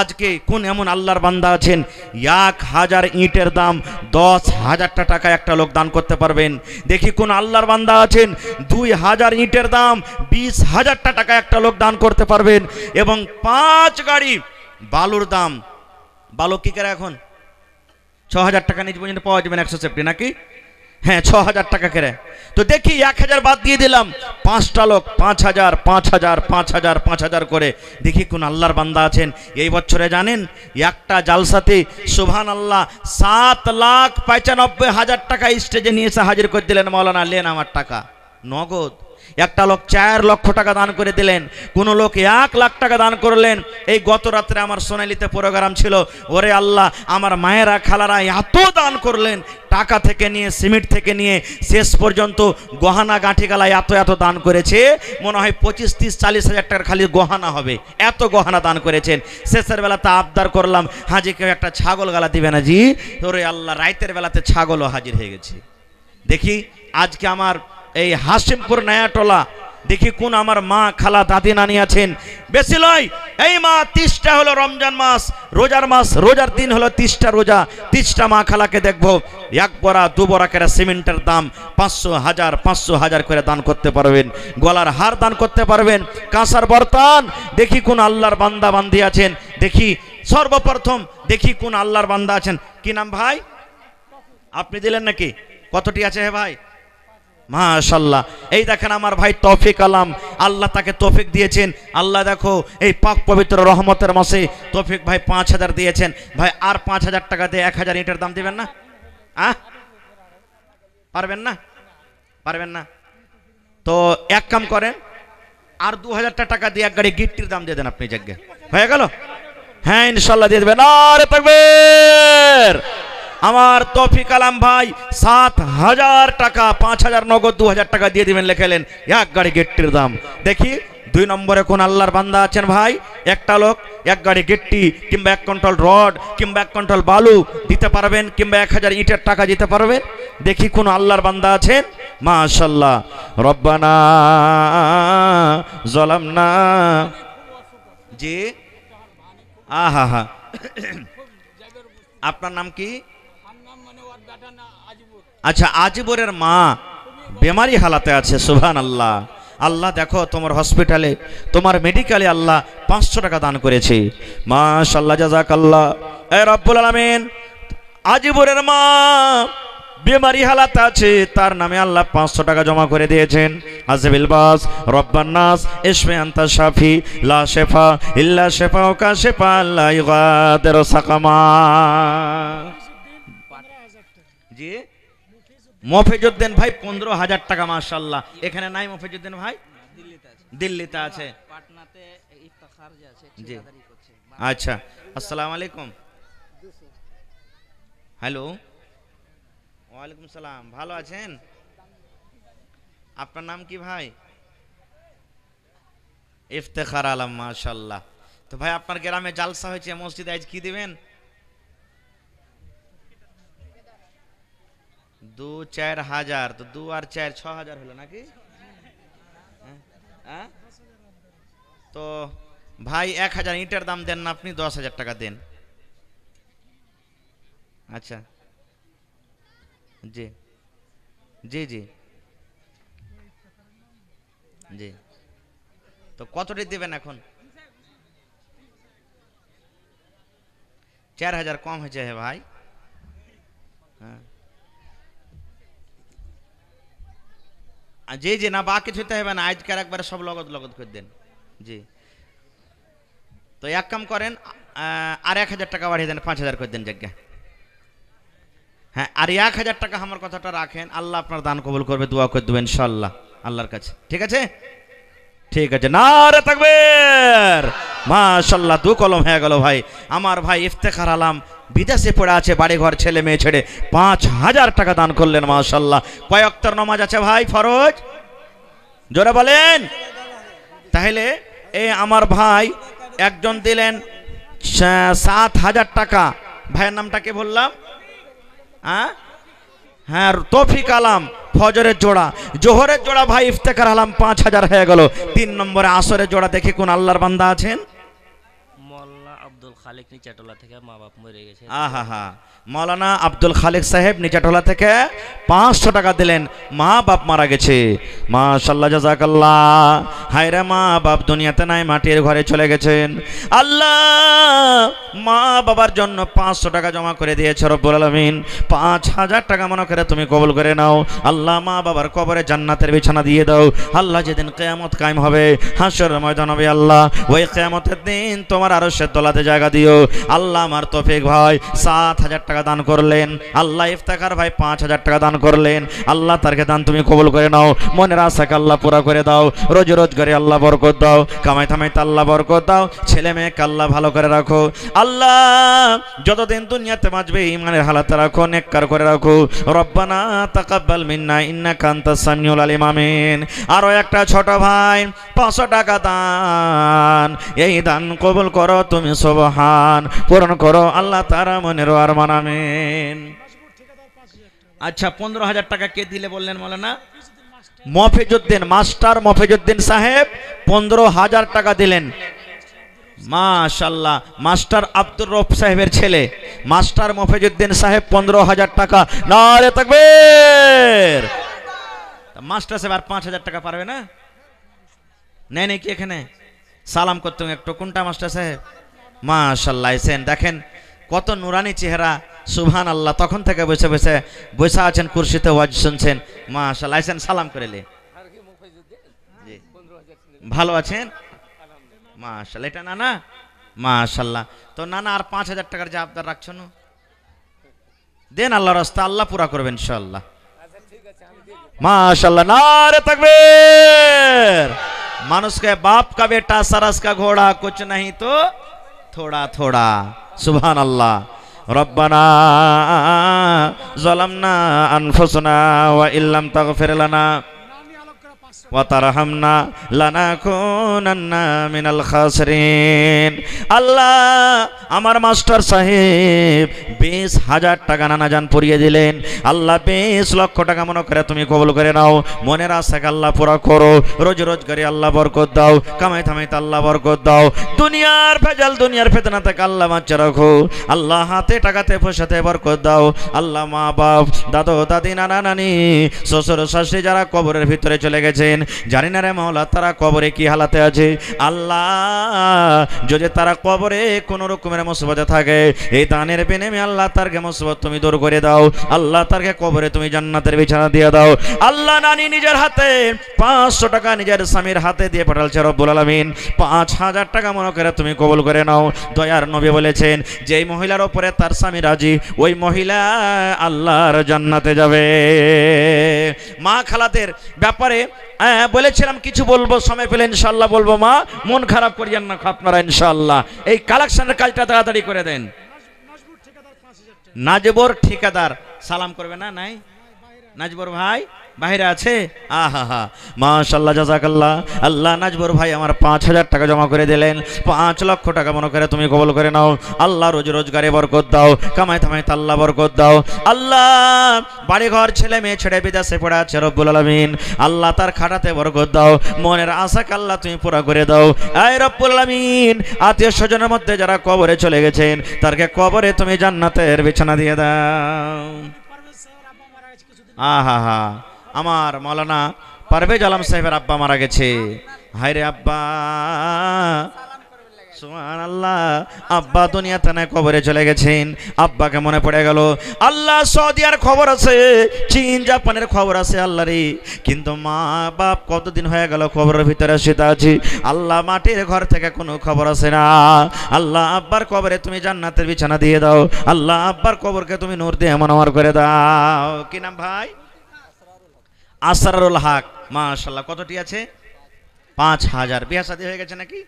আজকে কোন এমন আল্লাহর বান্দা আছেন এক হাজার ইঁটের দাম দশ হাজারটা টাকা একটা লোক দান করতে পারবেন দেখি কোন আল্লাহর বান্দা আছেন দুই হাজার ইঁটের দাম বিশ হাজারটা টাকা একটা লোক দান করতে পারবেন এবং পাঁচ গাড়ি বালুর দাম বালু কী করে এখন ছ হাজার টাকা নিজ পর্যন্ত পাওয়া যাবে একশো সেফটি নাকি হ্যাঁ ছ হাজার টাকা কেড়ে তো দেখি এক হাজার বাদ দিয়ে দিলাম পাঁচটা লোক পাঁচ হাজার পাঁচ হাজার পাঁচ হাজার পাঁচ হাজার করে দেখি কোন আল্লাহর বান্দা আছেন এই বছরে জানেন একটা জালসাতে সুভান আল্লাহ সাত লাখ পঁচানব্বই হাজার টাকা স্টেজে নিয়ে এসে হাজির করে দিলেন মৌলানা লেন আমার টাকা নগদ একটা লোক চার লক্ষ টাকা দান করে দিলেন কোনো লোক এক লাখ টাকা দান করলেন এই গত রাত্রে আমার সোনালিতে প্রোগ্রাম ছিল ওরে আল্লাহ আমার মায়েরা খালারা এত দান করলেন টাকা থেকে নিয়ে সিমেন্ট থেকে নিয়ে শেষ পর্যন্ত গহানা গাঁঠিগালায় এত এত দান করেছে মনে হয় পঁচিশ তিরিশ চাল্লিশ হাজার টাকার খালি গহানা হবে এত গহানা দান করেছেন শেষের বেলা তা আবদার করলাম হাজি কেউ একটা ছাগল গালা দিবে না জি ওরে আল্লাহ রাইতের বেলাতে ছাগলও হাজির হয়ে গেছে দেখি আজকে আমার এই হাসিমপুর নয়াটলা দেখি কোন আমার মা খালা দাদি নানি আছেন বেশি লয় এই মা তিসটা হলো রমজান মাস রোজার মাস রোজার দিন হলো তিসটা রোজা তিসটা মা খালাকে দেখবো এক বড়া দু বড়া করে সিমেন্টের দাম পাঁচশো হাজার পাঁচশো হাজার করে দান করতে পারবেন গলার হার দান করতে পারবেন কাঁসার বর্তন দেখি কোন আল্লাহর বান্দা বান্দি আছেন দেখি সর্বপ্রথম দেখি কোন আল্লাহর বান্দা আছেন কি নাম ভাই আপনি দিলেন নাকি কতটি আছে হ্যাঁ ভাই মাশাল্লাহ এই দেখেন আমার ভাই তফিক আলাম আল্লাহ তাকে তফিক দিয়েছেন আল্লাহ দেখো এই পাক পবিত্র রহমতের মাসে তফিক ভাই পাঁচ হাজার দিয়েছেন ভাই আর পাঁচ হাজার টাকা দিয়ে এক হাজার ইটের দাম দেবেন না আ পারবেন না পারবেন না তো এক কাম করেন আর দু হাজারটা টাকা দিয়ে এক গাড়ি গিট্টির দাম দিয়ে দেন আপনি জায়গায় হয়ে গেল হ্যাঁ ইনশাল্লাহ দিয়ে দেবেন আরে থাকবে আমার তফিক আলাম ভাই সাত হাজার টাকা পাঁচ হাজার নগদ দু হাজার টাকা দিয়ে দিবেন লেখেলেন এক গাড়ি গেটটির দাম দেখি দুই নম্বরে কোন আল্লাহর বান্দা আছেন ভাই একটা লোক এক গাড়ি গেটটি কিংবা এক কন্ট্রোল রড কিংবা এক কন্ট্রোল বালু দিতে পারবেন কিংবা এক হাজার ইটের টাকা দিতে পারবেন দেখি কোন আল্লাহর বান্দা আছেন মাশাল্লাহ রব্বানা জলাম না জি আহা হা আপনার নাম কি আচ্ছা আজিবরের মা বেমারি হালাতে আছে সুভান আল্লাহ আল্লাহ দেখো তোমার হসপিটালে তোমার মেডিকেলে আল্লাহ পাঁচশো টাকা দান করেছে মা সাল্লা জাজাক আল্লাহ এ রব্বুল আলমিন আজিবরের মা বেমারি হালাত আছে তার নামে আল্লাহ পাঁচশো টাকা জমা করে দিয়েছেন আজবিল বাস রব্বান্নাস ইসমে আন্তা শাফি লা শেফা ইল্লা শেফা ওকা শেফা আল্লাহ সাকামা জি মফিজুদ্দিন ভাই পনেরো হাজার টাকা মাসাল্লাহ এখানে নাই মফিজুদ্দিন ভাই দিল্লিতে আছে জি আচ্ছা আসসালাম আলাইকুম হ্যালো ওয়ালাইকুম সালাম ভালো আছেন আপনার নাম কি ভাই ইফতেখার আলম মাশাল্লাহ তো ভাই আপনার গ্রামে জালসা হয়েছে মসজিদে আজ কি দিবেন দু চার হাজার তো দু আর চার ছ হাজার হলো নাকি হ্যাঁ? হ্যাঁ? তো ভাই এক হাজার ইটের দাম দেন না আপনি দশ হাজার টাকা দেন আচ্ছা জি জি জি জি তো কতটি দেবেন এখন চার হাজার কম হয়েছে হে ভাই হ্যাঁ জি জি না বাকি ছুঁতে হবে না আজকের একবারে সব লগত লগত করে দেন জি তো এক কাম করেন আর এক হাজার টাকা বাড়িয়ে দেন পাঁচ হাজার করে দেন যজ্ঞা হ্যাঁ আর এক হাজার টাকা আমার কথাটা রাখেন আল্লাহ আপনার দান কবুল করবে দোয়া করে দেবেন ইনশাল্লাহ আল্লাহর কাছে ঠিক আছে ঠিক আছে না রে থাকবে মাশাল্লাহ দু কলম হয়ে গেল ভাই আমার ভাই ইফতেখার আলাম বিদেশে পড়ে আছে বাড়িঘর ছেলে মেয়ে ছেড়ে পাঁচ হাজার টাকা দান করলেন মাশাল্লাহ কয়েকটার নমাজ আছে ভাই ফরজ জোরে বলেন তাহলে এ আমার ভাই একজন দিলেন সাত হাজার টাকা ভাইয়ের নামটা কে বললাম হ্যাঁ হ্যাঁ তফিক আলাম ফজরের জোড়া জোহরের জোড়া ভাই ইফতেকার আলাম পাঁচ হাজার হয়ে গেল তিন নম্বরে আসরের জোড়া দেখে কোন আল্লাহর বান্দা আছেন আব্দুল খালেক নিচাটোলা থেকে মা বাপ মরে গেছে আহা হা মৌলানা আব্দুল খালেক সাহেব নিচাটলা থেকে পাঁচশো টাকা দিলেন মা বাপ মারা গেছে মা মাশাল্লাহ হায় হায়রে মা বাপ দুনিয়াতে নাই মাটির ঘরে চলে গেছেন আল্লাহ মা বাবার জন্য পাঁচশো টাকা জমা করে দিয়েছে রব্বুল আলমিন পাঁচ হাজার টাকা মনে করে তুমি কবল করে নাও আল্লাহ মা বাবার কবরে জান্নাতের বিছানা দিয়ে দাও আল্লাহ যেদিন কেয়ামত কায়েম হবে হাসর ময়দান হবে আল্লাহ ওই কেয়ামতের দিন তোমার আরো সে তোলাতে জায়গা দিও আল্লাহ আমার তোফিক ভাই সাত হাজার টাকা টাকা দান করলেন আল্লাহ ইফতাকার ভাই পাঁচ হাজার টাকা দান করলেন আল্লাহ তারকে দান তুমি কবুল করে নাও মনের আশাকে আল্লাহ পুরা করে দাও রোজ রোজ করে আল্লাহ বরকত দাও কামাই থামাইতে আল্লাহ বরকত দাও ছেলে মেয়েকে আল্লাহ ভালো করে রাখো আল্লাহ যতদিন দুনিয়াতে বাঁচবে ইমানের হালাতে রাখো নেককার করে রাখো রব্বানা তাকাব্বাল মিন্না ইন্না কান্তা সামিউল আলিম আমিন আরও একটা ছোট ভাই পাঁচশো টাকা দান এই দান কবুল করো তুমি সবহান পূরণ করো আল্লাহ তারা মনের আর মানাম আমেন আচ্ছা পনেরো হাজার টাকা কে দিলে বললেন না মফেজুদ্দিন মাস্টার মফেজুদ্দিন সাহেব পনেরো হাজার টাকা দিলেন মাশাল্লাহ মাস্টার আব্দুর রফ সাহেবের ছেলে মাস্টার মফেজুদ্দিন সাহেব পনেরো হাজার টাকা নারে থাকবে মাস্টার সাহেব আর পাঁচ হাজার টাকা পারবে না নেই নাকি এখানে সালাম করতে একটু কোনটা মাস্টার সাহেব মাশাল্লাহ এসেন দেখেন কত নুরানি চেহারা সুহান আল্লাহ তখন থেকে বসে বসে বসে আছেন কুর্সিতে ওয়াজ শুনছেন মাশাল আছেন সালাম করেলে ভালো আছেন মাশাল এটা নানা মাশাল্লাহ তো নানা আর পাঁচ হাজার টাকার যা আবদার রাখছো না দেন আল্লাহ রাস্তা আল্লাহ পুরা করবেন ইনশাল্লাহ माशाल्लाह नारे तकबीर मनुष्य के কা का बेटा सरस का घोड़ा कुछ नहीं থোড়া থোড়া সুবহান আল্লাহ রব্বানা জলামনা আনফুসনা ওয়া ইল্লাম তাগফির লানা ওয়াতারহামনা লানাকুনান্না মিনাল আল্লাহ আমার মাস্টার সাহেব হাজার টাকা পরিয়ে দিলেন আল্লাহ লক্ষ টাকা মনে করে তুমি কবল করে নাও মনের আশাকে আল্লাহ পুরা করো রোজ রোজ আল্লাহ বরকত দাও কামাই থামাইতে আল্লাহ বরকত দাও দুনিয়ার ভেজাল দুনিয়ার ফেতনা থেকে আল্লাহ বাচ্চা রাখো আল্লাহ হাতে টাকাতে পয়সাতে বরকত দাও আল্লাহ মা বাপ দাদু দাদি নানা নানি শ্বশুর শাশুড়ি যারা কবরের ভিতরে চলে গেছেন দিয়েছেন জানি না রে মাওলা তারা কবরে কি হালাতে আছে আল্লাহ যদি তারা কবরে কোনো রকমের মুসিবতে থাকে এই দানের বিনিময়ে আল্লাহ তারকে মুসিবত তুমি দূর করে দাও আল্লাহ তারকে কবরে তুমি জান্নাতের বিছানা দিয়ে দাও আল্লাহ নানি নিজের হাতে পাঁচশো টাকা নিজের স্বামীর হাতে দিয়ে পাঠালছে রব্বুল আলমিন পাঁচ হাজার টাকা মনে করে তুমি কবল করে নাও দয়ার নবী বলেছেন যেই মহিলার ওপরে তার স্বামী রাজি ওই মহিলা আল্লাহর জান্নাতে যাবে মা খালাতের ব্যাপারে হ্যাঁ, বলেছিলাম কিছু বলবো সময় পেলে ইনশাল্লাহ বলবো মা মন খারাপ করিয়েন না আপনারা ইনশাল্লাহ এই কালেকশনের কাজটা তাড়াতাড়ি করে দেন নাজবর ঠিকাদার সালাম করবে না নাই নাজবর ভাই বাইরে আছে আহা মাশাল্লাহ জাজাকাল্লাহ আল্লাহ নাজবর ভাই আমার পাঁচ হাজার টাকা জমা করে দিলেন পাঁচ লক্ষ টাকা মনে করে তুমি কবল করে নাও আল্লাহ রোজ রোজগারে বরকত দাও কামায় থামায় তাল্লা বরকত দাও আল্লাহ বাড়িঘর ছেলে মেয়ে ছেড়ে বিদেশে পড়ে আছে রব্বুল আলমিন আল্লাহ তার খাটাতে বরকত দাও মনের আশা কাল্লা তুমি পুরা করে দাও আয় রব্বুল আলমিন আত্মীয় স্বজনের মধ্যে যারা কবরে চলে গেছেন তারকে কবরে তুমি জান্নাতের বিছানা দিয়ে দাও আহা হা আমার মৌলানা পারভেজ আলম সাহেবের আব্বা মারা গেছে হায়রে আব্বা সুমান আল্লাহ আব্বা দুনিয়া থানা কবরে চলে গেছেন আব্বাকে মনে পড়ে গেল আল্লাহ সৌদিয়ার খবর আছে চীন জাপানের খবর আছে আল্লাহরই কিন্তু মা বাপ কতদিন হয়ে গেল খবরের ভিতরে সেটা আছি আল্লাহ মাটির ঘর থেকে কোনো খবর আছে না আল্লাহ আব্বার কবরে তুমি জান্নাতের বিছানা দিয়ে দাও আল্লাহ আব্বার কবরকে তুমি নূর দিয়ে এমন আমার করে দাও কি নাম ভাই আসারুল হাক মাশাল্লাহ কতটি আছে পাঁচ হাজার বিয়া সাদী হয়ে গেছে নাকি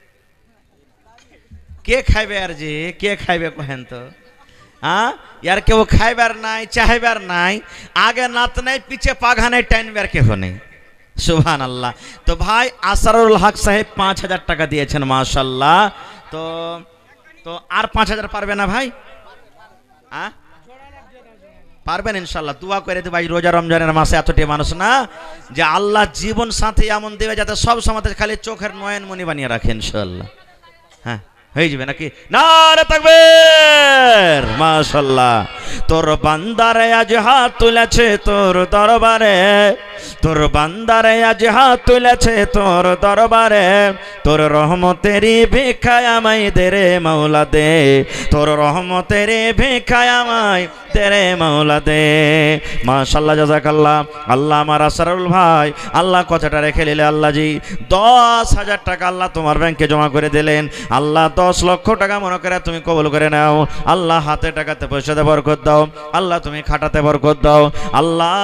কে খাইবে আর যে কে খাইবে কহেন তো হ্যাঁ ইয়ার কেউ খাইবার নাই চাহিবার নাই আগে নাত নাই পিছে পাঘা নাই টাইনবার কেউ নেই সুহান আল্লাহ তো ভাই আসারুল হক সাহেব পাঁচ হাজার টাকা দিয়েছেন মাশাল্লাহ তো তো আর পাঁচ হাজার পারবে না ভাই হ্যাঁ পারবেন ইনশাল্লাহ দোয়া করে দেবাই রোজা রমজানের মাসে এতটি মানুষ না যে আল্লাহ জীবন সাথে এমন দেবে যাতে সব সময় খালি চোখের নয়নমণি বানিয়ে রাখে ইনশাল্লাহ হ্যাঁ হয়ে যাবে নাকি না থাকবে মাশাল্লাহ তোর বান্দারে আজ হাত তুলেছে তোর দরবারে তোর বান্দারে আজ হাত তুলেছে তোর দরবারে তোর রহমতেরই ভিক্ষায় আমায় দে রে মৌলা দে তোর রহমতেরই ভিক্ষায় আমায় তেরে মাওলাতে দে মাশাল্লাহ জাজাকাল্লাহ আল্লাহ আমার আসরুল ভাই আল্লাহ কথাটা রেখে নিলে আল্লাহ জি দশ হাজার টাকা আল্লাহ তোমার ব্যাংকে জমা করে দিলেন আল্লাহ দশ লক্ষ টাকা মনে করে তুমি কবল করে নাও আল্লাহ হাতে টাকাতে পয়সা পয়সাতে বরকত দাও আল্লাহ তুমি খাটাতে বরকত দাও আল্লাহ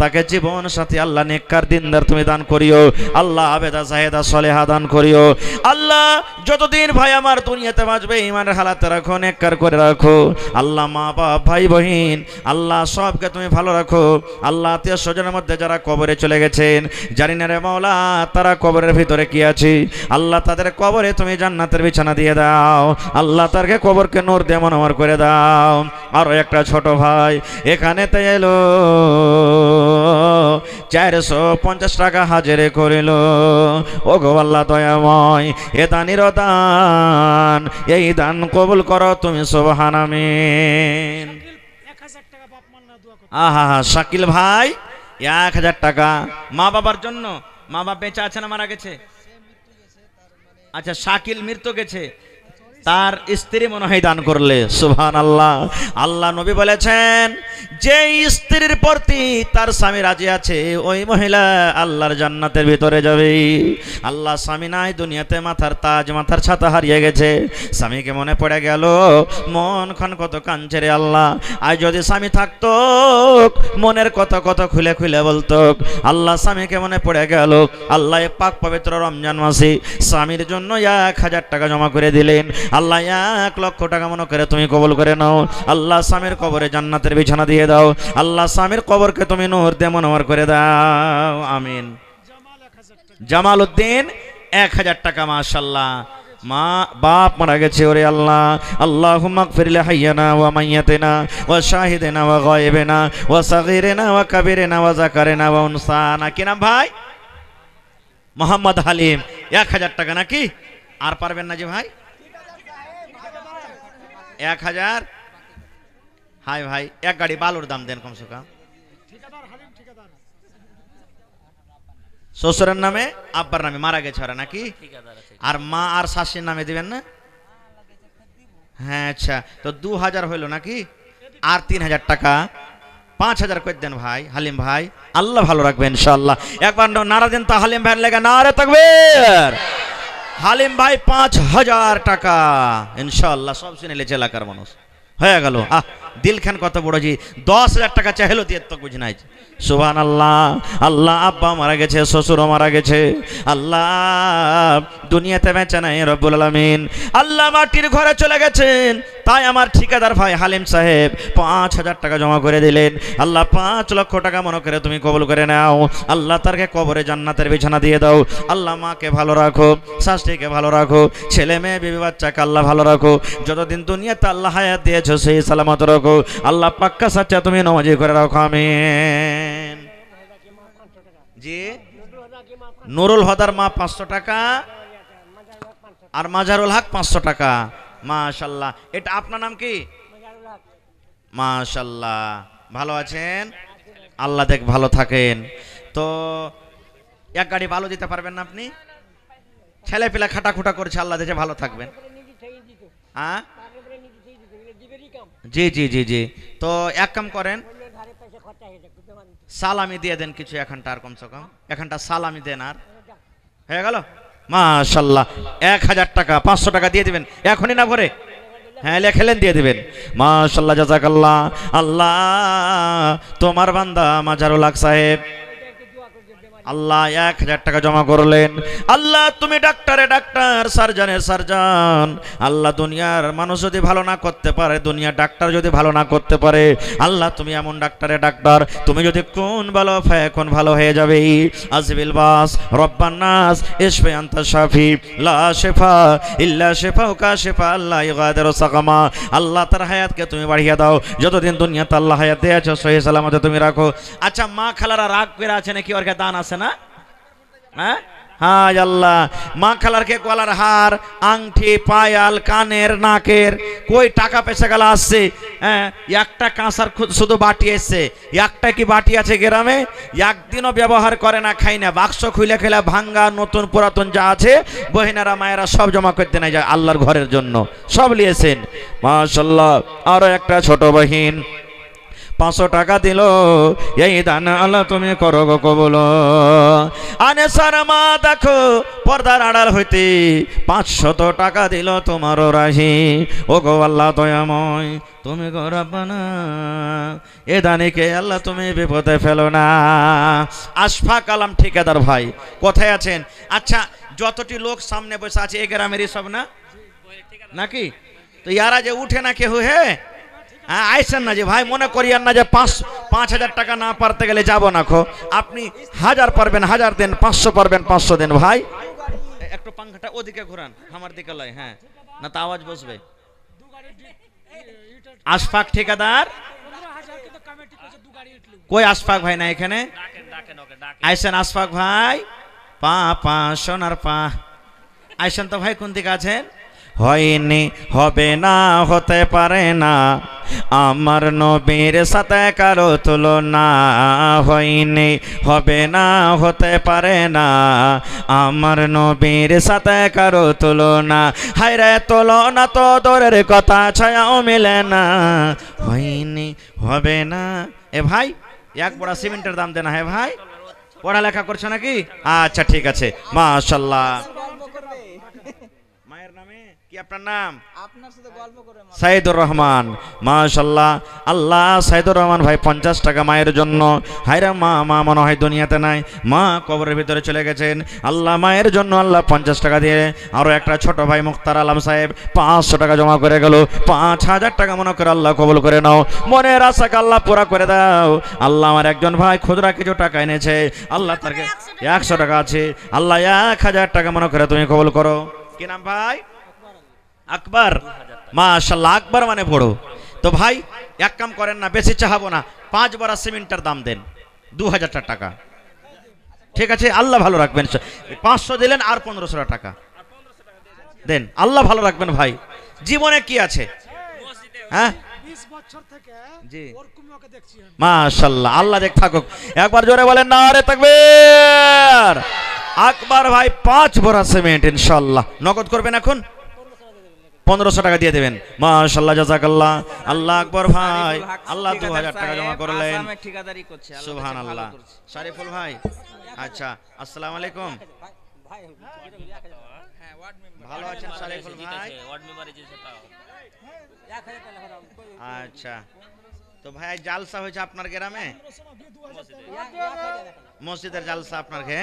তাকে জীবন সাথী আল্লাহ নেককার দিনদার তুমি দান করিও আল্লাহ আবেদা জাহেদা সলেহা দান করিও আল্লাহ যতদিন ভাই আমার দুনিয়াতে বাঁচবে ইমানের হালাতে রাখো নেককার করে রাখো আল্লাহ মা বাপ ভাই বহিন আল্লাহ সবকে তুমি ভালো রাখো আল্লাহ আত্মীয় স্বজনের মধ্যে যারা কবরে চলে গেছেন জানি না রে মাওলা তারা কবরের ভিতরে কি আছে আল্লাহ তাদের কবরে তুমি জান্নাতের বিছানা দিয়ে দাও আল্লাহ তারকে কবরকে নোর দিয়ে মনোমর করে দাও আরও একটা ছোট ভাই এখানেতে এলো চারশো পঞ্চাশ টাকা হাজিরে করিল ও গো আল্লাহ দয়াময় এ দানির দান এই দান কবুল করো তুমি সোহান আমিন দিলেন আহা হা শাকিল ভাই এক হাজার টাকা মা বাবার জন্য মা বাবা বেঁচে আছে না মারা গেছে আচ্ছা শাকিল মৃত্যু গেছে তার স্ত্রী মনে হয় দান করলে সুহান আল্লাহ আল্লাহ নবী বলেছেন যে স্ত্রীর প্রতি তার স্বামী রাজি আছে ওই মহিলা আল্লাহর জান্নাতের ভিতরে যাবে আল্লাহ স্বামী নাই দুনিয়াতে মাথার তাজ মাথার ছাতা হারিয়ে গেছে স্বামীকে মনে পড়ে গেল মন খান কত কাঞ্চে রে আল্লাহ আর যদি স্বামী থাকতো মনের কত কত খুলে খুলে বলতো আল্লাহ স্বামীকে মনে পড়ে গেল আল্লাহ পাক পবিত্র রমজান মাসি স্বামীর জন্য এক হাজার টাকা জমা করে দিলেন আল্লাহ এক লক্ষ টাকা মনে করে তুমি কবল করে নাও আল্লাহ স্বামীর কবরে জান্নাতের বিছানা দিয়ে দাও আল্লাহ স্বামীর কবরকে তুমি নোহর দিয়ে মনোহর করে দাও আমিন জামাল উদ্দিন এক হাজার টাকা মাশাল্লাহ মা বাপ মারা গেছে ওরে আল্লাহ আল্লাহ মাগফিরলে হাইয়ানা ওয়া না ওয়া শাহিদেনা ওয়া গায়েবেনা ওয়া না ওয়া কাবিরেনা ওয়া জাকারেনা ওয়া না কি নাম ভাই মোহাম্মদ হালিম এক হাজার টাকা নাকি আর পারবেন না যে ভাই এক হাজার হাই ভাই এক গাড়ি বালুর দাম দেন কমসে কম শ্বশুরের নামে আব্বার নামে মারা গেছে ওরা নাকি আর মা আর শাশির নামে দিবেন না হ্যাঁ আচ্ছা তো দু হাজার হইলো নাকি আর তিন হাজার টাকা পাঁচ হাজার করে দেন ভাই হালিম ভাই আল্লাহ ভালো রাখবেন ইনশাল্লাহ একবার নারা দেন তা হালিম ভাই লেগে নারে থাকবে হালিম ভাই পাঁচ হাজার টাকা ইনশাল্লাহ সব শুনে লেছে এলাকার মানুষ হয়ে গেল আহ দিল খান কত বড় জি দশ হাজার টাকা চাইলো দিয়ে তো বুঝে নাই সুবান আল্লাহ আল্লাহ আব্বা মারা গেছে শ্বশুরও মারা গেছে আল্লাহ দুনিয়াতে বেঁচে নাই রব্বুল আলমিন আল্লাহ মাটির ঘরে চলে গেছেন তাই আমার ঠিকাদার ভাই হালিম সাহেব পাঁচ হাজার টাকা জমা করে দিলেন আল্লাহ পাঁচ লক্ষ টাকা মনে করে তুমি কবল করে নাও আল্লাহ তারকে কবরে জান্নাতের বিছানা দিয়ে দাও আল্লাহ মাকে ভালো রাখো শাস্তিকে ভালো রাখো ছেলে মেয়ে বিবি বাচ্চাকে আল্লাহ ভালো রাখো যতদিন দুনিয়াতে আল্লাহ হায়াত দিয়েছো সেই সালামত রাখো আল্লাহ পাক্কা সাচ্চা তুমি নমাজি করে রাখো আমি জি নুরুল হদার মা পাঁচশো টাকা আর মাজারুল হক পাঁচশো টাকা মাশাল্লাহ এটা আপনার নাম কি মাশাল্লাহ ভালো আছেন আল্লাহ দেখ ভালো থাকেন তো এক গাড়ি ভালো দিতে পারবেন না আপনি ছেলে পেলে খাটাখুটা করছে আল্লাহ দেখে ভালো থাকবেন হ্যাঁ জি জি জি জি তো এক কাম করেন সালামি দিয়ে দেন কিছু এখানটা আর কমসে কম এখানটা সালামি দেন আর হয়ে গেল মাশাল্লাহ এক হাজার টাকা পাঁচশো টাকা দিয়ে দেবেন এখনই না ভরে হ্যাঁ লেখেলেন দিয়ে দেবেন মাশাল্লাহ জাজাকাল্লাহ আল্লাহ তোমার বান্দা মাজারুল আক সাহেব আল্লাহ এক হাজার টাকা জমা করলেন আল্লাহ তুমি ডাক্তারে ডাক্তার সার্জনে সার্জন আল্লাহ দুনিয়ার মানুষ যদি ভালো না করতে পারে দুনিয়ার ডাক্তার যদি ভালো না করতে পারে আল্লাহ তুমি এমন ডাক্তারে ডাক্তার তুমি যদি কোন ভালো ফায় কোন ভালো হয়ে যাবে আজবিল বাস রব্বান নাস ইসফে আন্তা শাফি লা শেফা ইল্লা শেফা হুকা শেফা আল্লাহ ইগাদের সাকামা আল্লাহ তার হায়াতকে তুমি বাড়িয়ে দাও যতদিন দুনিয়াতে আল্লাহ হায়াত আছো সহি সালামতে তুমি রাখো আচ্ছা মা খালারা রাগ করে আছে নাকি ওর দান আছে না হ্যাঁ হাজ আল্লাহ মা খালারকে গলার হার আংটি পায়াল কানের নাকের কই টাকা পেশা গেলা আসছে হ্যাঁ একটা কাঁসার শুধু বাটি এসছে একটা কি বাটি আছে গ্রামে একদিনও ব্যবহার করে না খাই না বাক্স খুলে খেলে ভাঙ্গা নতুন পুরাতন যা আছে বহিনারা মায়েরা সব জমা করতে নাই যায় আল্লাহর ঘরের জন্য সব নিয়েছেন মাশাল্লাহ আরও একটা ছোট বহিন পাঁচশো টাকা দিল এই দান আল্লাহ তুমি করো গো কবল আনে সার মা দেখো পর্দার আড়াল হইতে পাঁচশত টাকা দিল তোমারও রাহি ও গো আল্লাহ দয়াময় তুমি গো রাব্বানা এ দানিকে আল্লাহ তুমি বিপদে ফেলো না আশফা কালাম ঠিকাদার ভাই কোথায় আছেন আচ্ছা যতটি লোক সামনে বসে আছে এ গ্রামেরই সব না নাকি তো ইয়ারা যে উঠে না কেহ হ্যাঁ হ্যাঁ আইসেন না যে ভাই মনে করিয়ান না যে পাঁচ পাঁচ হাজার টাকা না পারতে গেলে যাব না খো আপনি হাজার পারবেন হাজার দেন পাঁচশো পারবেন পাঁচশো দেন ভাই একটু পাংখাটা ওদিকে ঘোরান আমার দিকে লয় হ্যাঁ না তো আওয়াজ বসবে আশফাক ঠিকাদার কই আশফাক ভাই না এখানে আইসেন আশফাক ভাই পা পা সোনার পা আইসেন তো ভাই কোন দিকে আছেন হয়নি হবে না হতে পারে না আমার নবীর সাথে কারো তুলনা হয়নি হবে না হতে পারে না আমার নবীর সাথে কারো তুলনা হায়রে তুলনা তো দরের কথা ছায়াও মিলে না হয়নি হবে না এ ভাই এক বড়া সিমেন্টের দাম দেনা হ্যাঁ ভাই পড়ালেখা করছো নাকি আচ্ছা ঠিক আছে মাশাল্লাহ আপনার নাম সাইদুর রহমান মাশাল্লাহ আল্লাহ সাইদুর রহমান ভাই পঞ্চাশ টাকা মায়ের জন্য হায়রা মা মা মনে হয় দুনিয়াতে নাই মা কবরের ভিতরে চলে গেছেন আল্লাহ মায়ের জন্য আল্লাহ পঞ্চাশ টাকা দিয়ে আরও একটা ছোট ভাই মুক্তার আলম সাহেব পাঁচশো টাকা জমা করে গেল পাঁচ হাজার টাকা মনে করে আল্লাহ কবল করে নাও মনের আশাকে আল্লাহ পুরা করে দাও আল্লাহ আমার একজন ভাই খুচরা কিছু টাকা এনেছে আল্লাহ তার একশো টাকা আছে আল্লাহ এক হাজার টাকা মনে করে তুমি কবল করো কি নাম ভাই আকবর মাশাল্লাহ আকবর মানে বড় তো ভাই এক কাম করেন না বেশি চাহাবো না পাঁচ বড়া সিমেন্টের দাম দেন দু হাজারটা টাকা ঠিক আছে আল্লাহ ভালো রাখবেন পাঁচশো দিলেন আর পনেরোশো টাকা দেন আল্লাহ ভালো রাখবেন ভাই জীবনে কি আছে হ্যাঁ মাশাল্লাহ আল্লাহ দেখ থাকুক একবার জোরে বলেন না আরে থাকবে আকবর ভাই পাঁচ বড়া সিমেন্ট ইনশাল্লাহ নগদ করবেন এখন পনেরোশো টাকা দিয়ে দেবেন মাশাল্লাহ জাজাকাল্লাহ আল্লাহ আকবর ভাই আল্লাহ দু হাজার টাকা জমা করলেন সুহান আল্লাহ শারিফুল ভাই আচ্ছা আসসালাম আলাইকুম ভালো আছেন শারিফুল ভাই আচ্ছা তো ভাই জালসা হয়েছে আপনার গ্রামে মসজিদের জালসা আপনার ঘে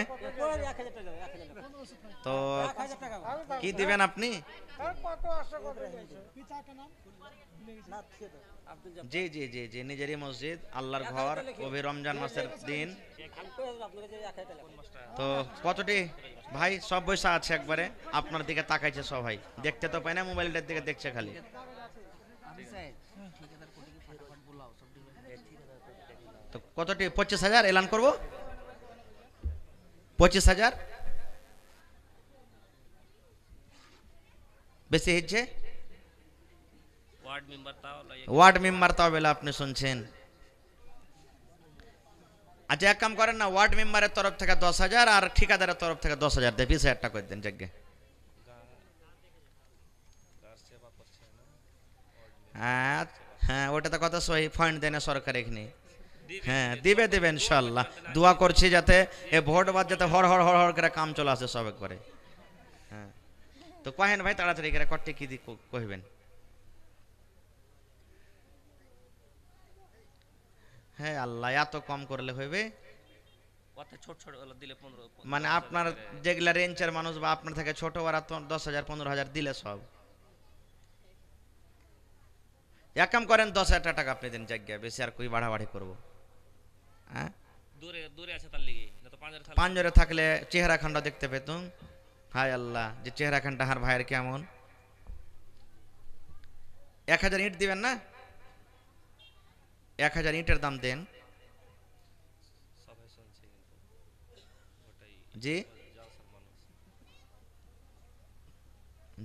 তো কি দিবেন আপনি জি জি জি জি নিজেরই মসজিদ আল্লাহর ঘর কবি রমজান মাসের দিন তো কতটি ভাই সব পয়সা আছে একবারে আপনার দিকে তাকাইছে সবাই দেখতে তো পাই না মোবাইলটার দিকে দেখছে খালি কতটি পঁচিশ হাজার এলান করব পঁচিশ হাজার বেশি হচ্ছে ওয়ার্ড মেম্বার তাহলে আপনি শুনছেন আচ্ছা এক কাম করেন না ওয়ার্ড মেম্বারের তরফ থেকে দশ হাজার আর ঠিকাদারের তরফ থেকে দশ হাজার দেয় বিশ হাজার টাকা দেন যজ্ঞে হ্যাঁ হ্যাঁ ওটা তো কথা সহি ফান্ড দেয় না সরকার এখানে হ্যাঁ দিবে দেবে ইনশাল্লাহ দোয়া করছি যাতে এ ভোট বাদ যাতে হর হর হর হর করে কাম চলে আসে সব একবারে হ্যাঁ তো কহেন ভাই তাড়াতাড়ি করে করতে কি কহিবেন হ্যাঁ আল্লাহ এত কম করলে হইবে মানে আপনার যেগুলা রেঞ্চের মানুষ বা আপনার থেকে ছোট ওরা দশ হাজার পনেরো হাজার দিলে সব এক কাম করেন দশ হাজার টাকা আপনি দিন জায়গা বেশি আর কই বাড়াবাড়ি করবো হ্যাঁ দূরে দূরে আছে তার পাঞ্জরে থাকলে চেহারা খানটা দেখতে পেতুম হায় আল্লাহ যে চেহারা খান্ডা হার ভাইয়ের কেমন এক হাজার ইট দিবেন না এক হাজার ইটের দাম দেন জি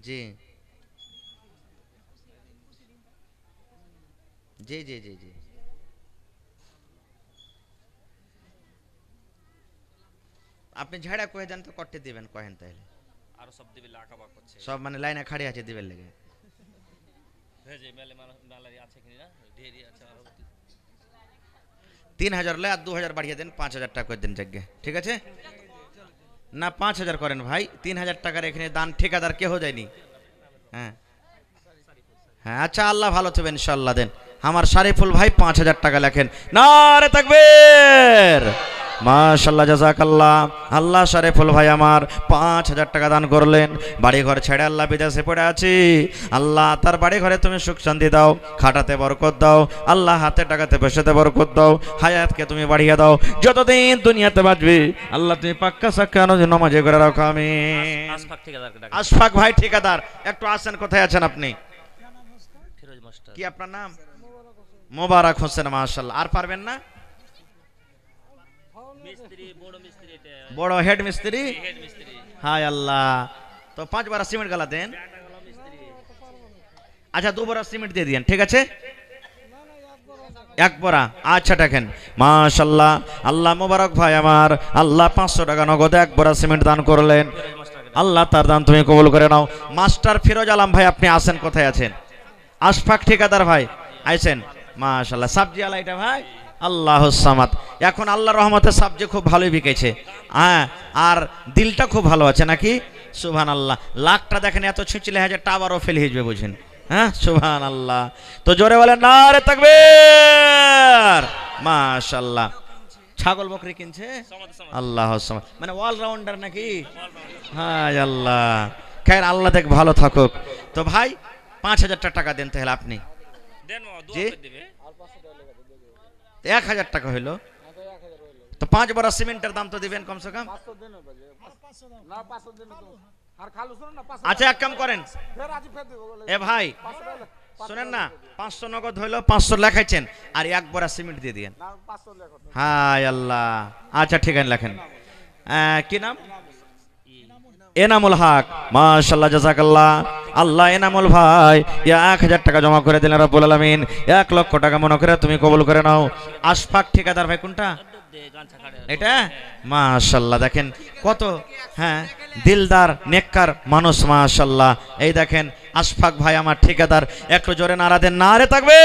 জি জি জি জি জি আপনি ঝাড়া কয়ে যান তো কট্টে দিবেন কহেন তাহলে আরো সব দিবে লাকাবা করছে সব মানে লাইনা খাড়ি আছে দিবেন লেগে ভেজে হ্যাঁ মেলে মালারি আছে কি না ঢেরি আছে আর তিন হাজার লাই আর দু হাজার বাড়িয়ে দেন পাঁচ হাজার টাকা করে দেন যজ্ঞে ঠিক আছে না পাঁচ হাজার করেন ভাই তিন হাজার টাকার এখানে দান ঠিকাদার কেহ দেয়নি হ্যাঁ হ্যাঁ আচ্ছা আল্লাহ ভালো থাকবেন ইনশাল্লাহ দেন আমার শারিফুল ভাই পাঁচ হাজার টাকা লেখেন না রে থাকবে মাশাল্লাহ জাজাকাল্লাহ আল্লাহ সারে ফুল ভাই আমার পাঁচ হাজার টাকা দান করলেন বাড়িঘর ছেড়ে আল্লাহ বিদেশে পড়ে আছি আল্লাহ তার বাড়ি ঘরে তুমি সুখ শান্তি দাও খাটাতে বরকত দাও আল্লাহ হাতে টাকাতে পেশাতে বরকত দাও হায়াতকে তুমি বাড়িয়ে দাও যতদিন দুনিয়াতে বাঁচবে আল্লাহ তুমি পাক্কা সাক্কা নমাজে করে রাখো আমি আশফাক ভাই ঠিকাদার একটু আসেন কোথায় আছেন আপনি কি আপনার নাম মোবারক হোসেন মাশাল্লাহ আর পারবেন না বড় হেড মিস্ত্রি হায় আল্লাহ তো পাঁচ বারা সিমেন্ট গালা দেন আচ্ছা দু বারা সিমেন্ট দিয়ে দিন ঠিক আছে এক পরা আচ্ছা দেখেন মাশাল্লাহ আল্লাহ মোবারক ভাই আমার আল্লাহ পাঁচশো টাকা নগদ এক বড়া সিমেন্ট দান করলেন আল্লাহ তার দান তুমি কবুল করে নাও মাস্টার ফিরোজ আলম ভাই আপনি আসেন কোথায় আছেন আশফাক ঠিকাদার ভাই আইছেন মাশাল্লাহ সাবজি আলাইটা ভাই আল্লাহ সামাদ এখন আল্লাহ রহমতের সাবজেক্ট খুব ভালোই বিকেছে হ্যাঁ আর দিলটা খুব ভালো আছে নাকি সুভান আল্লাহ লাখটা দেখেন এত ছিঁচলে হাজার টাওয়ারও ফেলে হিজবে বুঝেন হ্যাঁ সুভান আল্লাহ তো জোরে বলে না রে থাকবে মাশাল্লাহ ছাগল বকরি কিনছে মানে আল্লাহ মানে অলরাউন্ডার নাকি হ্যাঁ আল্লাহ খায়ের আল্লাহ দেখ ভালো থাকুক তো ভাই পাঁচ হাজারটা টাকা দেন তাহলে আপনি জি এক হাজার টাকা হইলো তো পাঁচ বড়া সিমেন্টের দাম তো দিবেন কমসে কম আচ্ছা এক কাম করেন এ ভাই শোনেন না পাঁচশো নগদ হইলো পাঁচশো লেখাইছেন আর এক বড়া সিমেন্ট দিয়ে দিয়েন হায় আল্লাহ আচ্ছা ঠিক আছে লেখেন কি নাম এনামুল হাক মাশাল্লাহ জাজাকাল্লাহ আল্লাহ এনামুল ভাই এক হাজার টাকা জমা করে দিলেন রব্বুল আলমিন এক লক্ষ টাকা মনে করে তুমি কবুল করে নাও আশফাক ঠিকাদার ভাই কোনটা এটা মাশাল্লাহ দেখেন কত হ্যাঁ দিলদার নেককার মানুষ মাশাল্লাহ এই দেখেন আশফাক ভাই আমার ঠিকাদার একটু জোরে নাড়া দেন নাড়ে থাকবে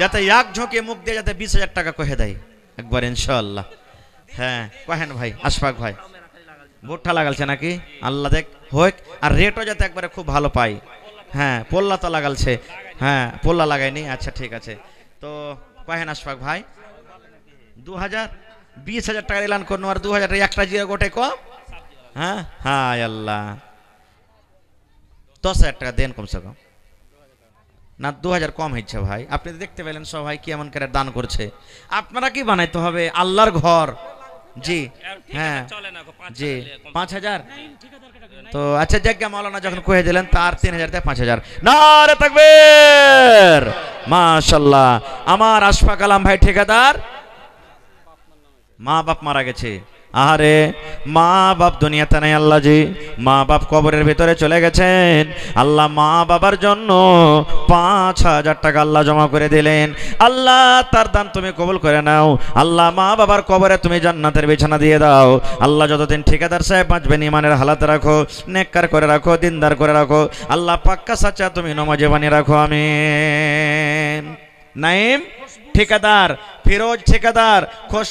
যাতে এক ঝোঁকে মুখ দিয়ে যাতে বিশ হাজার টাকা কহে দেয় একবার ইনশাল্লাহ হ্যাঁ কহেন ভাই আশফাক ভাই ভুট্টা লাগালছে নাকি আল্লাহ দেখ হোক আর রেটও যাতে একবারে খুব ভালো পাই হ্যাঁ পোল্লা তো লাগালছে হ্যাঁ পোল্লা লাগাইনি আচ্ছা ঠিক আছে তো কহেন আশফাক ভাই দু হাজার বিশ হাজার টাকার এলান করুন আর দু হাজার একটা জিরো গোটে কম হ্যাঁ হ্যাঁ আল্লাহ দশ হাজার টাকা দেন কমসে কম না দু হাজার কম হয়েছে ভাই আপনি দেখতে পেলেন সবাই কি এমন করে দান করছে আপনারা কি বানাইতে হবে আল্লাহর ঘর জি হ্যাঁ জি পাঁচ হাজার হ্যাঁ, তো আচ্ছা জাজ্ঞা মাওলানা যখন কয়ে দিলেন তার তিন হাজার থেকে পাঁচ হাজার নারে থাকবে মাশাল্লাহ আমার আশফাক কালাম ভাই ঠিকাদার মা বাপ মারা গেছে আরে মা বাপ দুনিয়াতে নাই আল্লাহজি মা বাপ কবরের ভিতরে চলে গেছেন আল্লাহ মা বাবার জন্য পাঁচ হাজার টাকা আল্লাহ জমা করে দিলেন আল্লাহ তার দান তুমি কবুল করে নাও আল্লাহ মা বাবার কবরে তুমি জান্নাতের বিছানা দিয়ে দাও আল্লাহ যতদিন ঠিকাদার সাহেব বাঁচবেন ইমানের হালাত রাখো নেককার করে রাখো দিনদার করে রাখো আল্লাহ পাক্কা সাচা তুমি নমাজে বানিয়ে রাখো আমি নাইম ঠিকাদার ফিরোজ ঠিকাদার খোশ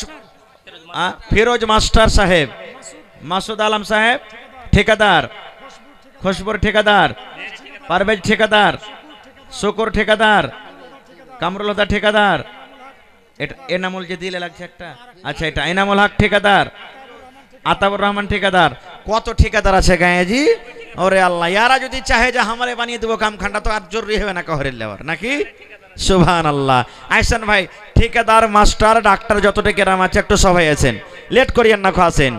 ফিরোজ মাস্টার সাহেব মাসুদ আলম সাহেব ঠিকাদার খুশবুর ঠিকাদার পারভেজ ঠিকাদার শকর ঠিকাদার কামরুল ঠিকাদার এটা এনামুল যে দিলে লাগছে একটা আচ্ছা এটা এনামুল হক ঠিকাদার আতাবুর রহমান ঠিকাদার কত ঠিকাদার আছে গায়েজি ওরে আল্লাহ ইয়ারা যদি চাহে যে আমারে বানিয়ে দেবো কামখানটা তো আর জরুরি হবে না কহরের লেবার নাকি সুভান আল্লাহ আইসান ভাই ঠিকাদার মাস্টার ডাক্তার যতটা কেরাম আছে একটু সবাই আছেন লেট করিয়েন না খাওয়াছেন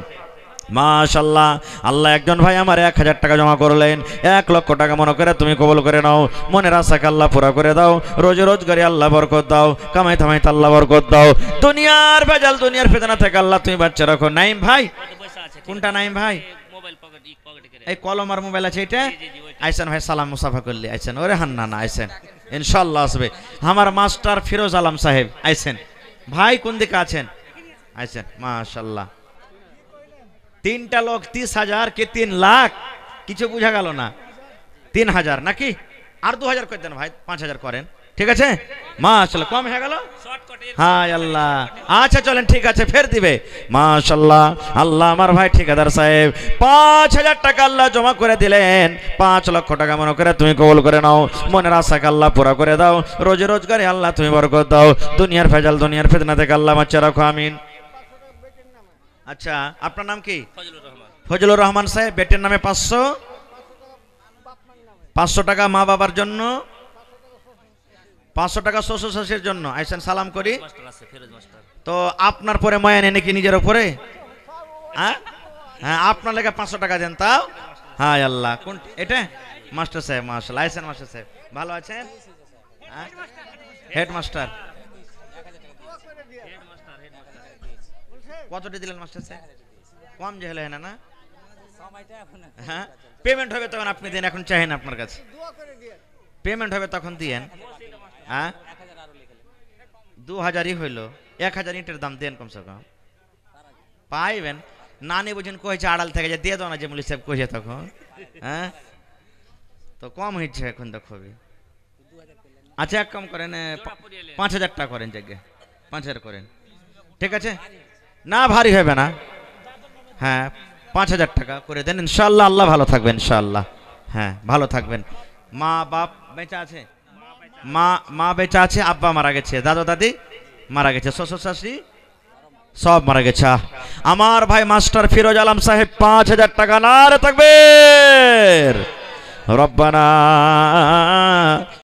মাশাল্লাহ আল্লাহ একজন ভাই আমার এক হাজার টাকা জমা করলেন এক লক্ষ টাকা মনে করে তুমি কবল করে নাও মনে আশা আল্লাহ পুরা করে দাও রোজ করে আল্লাহ বরকত দাও কামাই থামাই আল্লাহ বরকত দাও দুনিয়ার ভেজাল দুনিয়ার ফেদনা থেকে আল্লাহ তুমি বাচ্চা রাখো নাইম ভাই কোনটা নাইম ভাই এই কলম আর মোবাইল আছে এটা আইসান ভাই সালাম মুসাফা করলি আইসান ওরে হান্না না আইসান ইনশাল্লাহ আসবে আমার মাস্টার ফিরোজ আলম সাহেব আইছেন ভাই কোন দিকে আছেন আইছেন মাশাল্লাহ তিনটা লোক তিরিশ হাজার কে তিন লাখ কিছু বোঝা গেল না তিন হাজার নাকি আর দু হাজার করে দেন ভাই পাঁচ হাজার করেন ঠিক আছে মাশাল্লাহ কম হয়ে গেল হাই আল্লাহ আচ্ছা চলেন ঠিক আছে ফের দিবে মাশাল্লাহ আল্লাহ আমার ভাই ঠিকাদার সাহেব পাঁচ হাজার টাকা আল্লাহ জমা করে দিলেন পাঁচ লক্ষ টাকা মনে করে তুমি কবল করে নাও মনের আশা আল্লাহ পুরা করে দাও রোজে রোজগারে আল্লাহ তুমি বরকত দাও দুনিয়ার ফেজাল দুনিয়ার ফেতনা থেকে আল্লাহ বাচ্চা রাখো আমিন আচ্ছা আপনার নাম কি ফজলুর রহমান সাহেব বেটের নামে পাঁচশো পাঁচশো টাকা মা বাবার জন্য পাঁচশো টাকা শ্বশুর ষাশের জন্য আইসান সালাম করি তো আপনার পরে ময়া নেই নাকি নিজের ওপরে হ্যাঁ হ্যাঁ আপনার লেগে পাঁচশো টাকা দেন তাও হ্যাঁ আল্লাহ কোন এটা মাস্টার সাহেব মার্শাল আইসান মাস্টার সাহেব ভালো আছেন হ্যাঁ? হেড মাস্টার কতটি দিলেন মাস্টার সাহেব কম যে হলে না না হ্যাঁ পেমেন্ট হবে তখন আপনি দেন এখন চাহেন আপনার কাছে পেমেন্ট হবে তখন দিয়েন হ্যাঁ দু হাজারই হইলো এক হাজার ইটের দাম দেন কমসে কম পাইবেন নানি বুঝুন কয়েছে আড়াল থেকে যে দিয়ে দাও না যে মুলি সাহেব কইছে তখন হ্যাঁ তো কম হয়েছে এখন দেখো খুবই আচ্ছা এক কম করেন পাঁচ হাজার টাকা করেন জায়গা পাঁচ হাজার করেন ঠিক আছে না ভারী হবে না হ্যাঁ পাঁচ হাজার টাকা করে দেন ইনশাল্লাহ আল্লাহ ভালো থাকবেন ইনশাল্লাহ হ্যাঁ ভালো থাকবেন মা বাপ বেঁচে আছে মা মা বেচা আছে আব্বা মারা গেছে দাদা দাদি মারা গেছে শ্বশুর শাশুড়ি সব মারা গেছে আমার ভাই মাস্টার ফিরোজ আলম সাহেব পাঁচ হাজার টাকা না রে থাকবে রব্বানা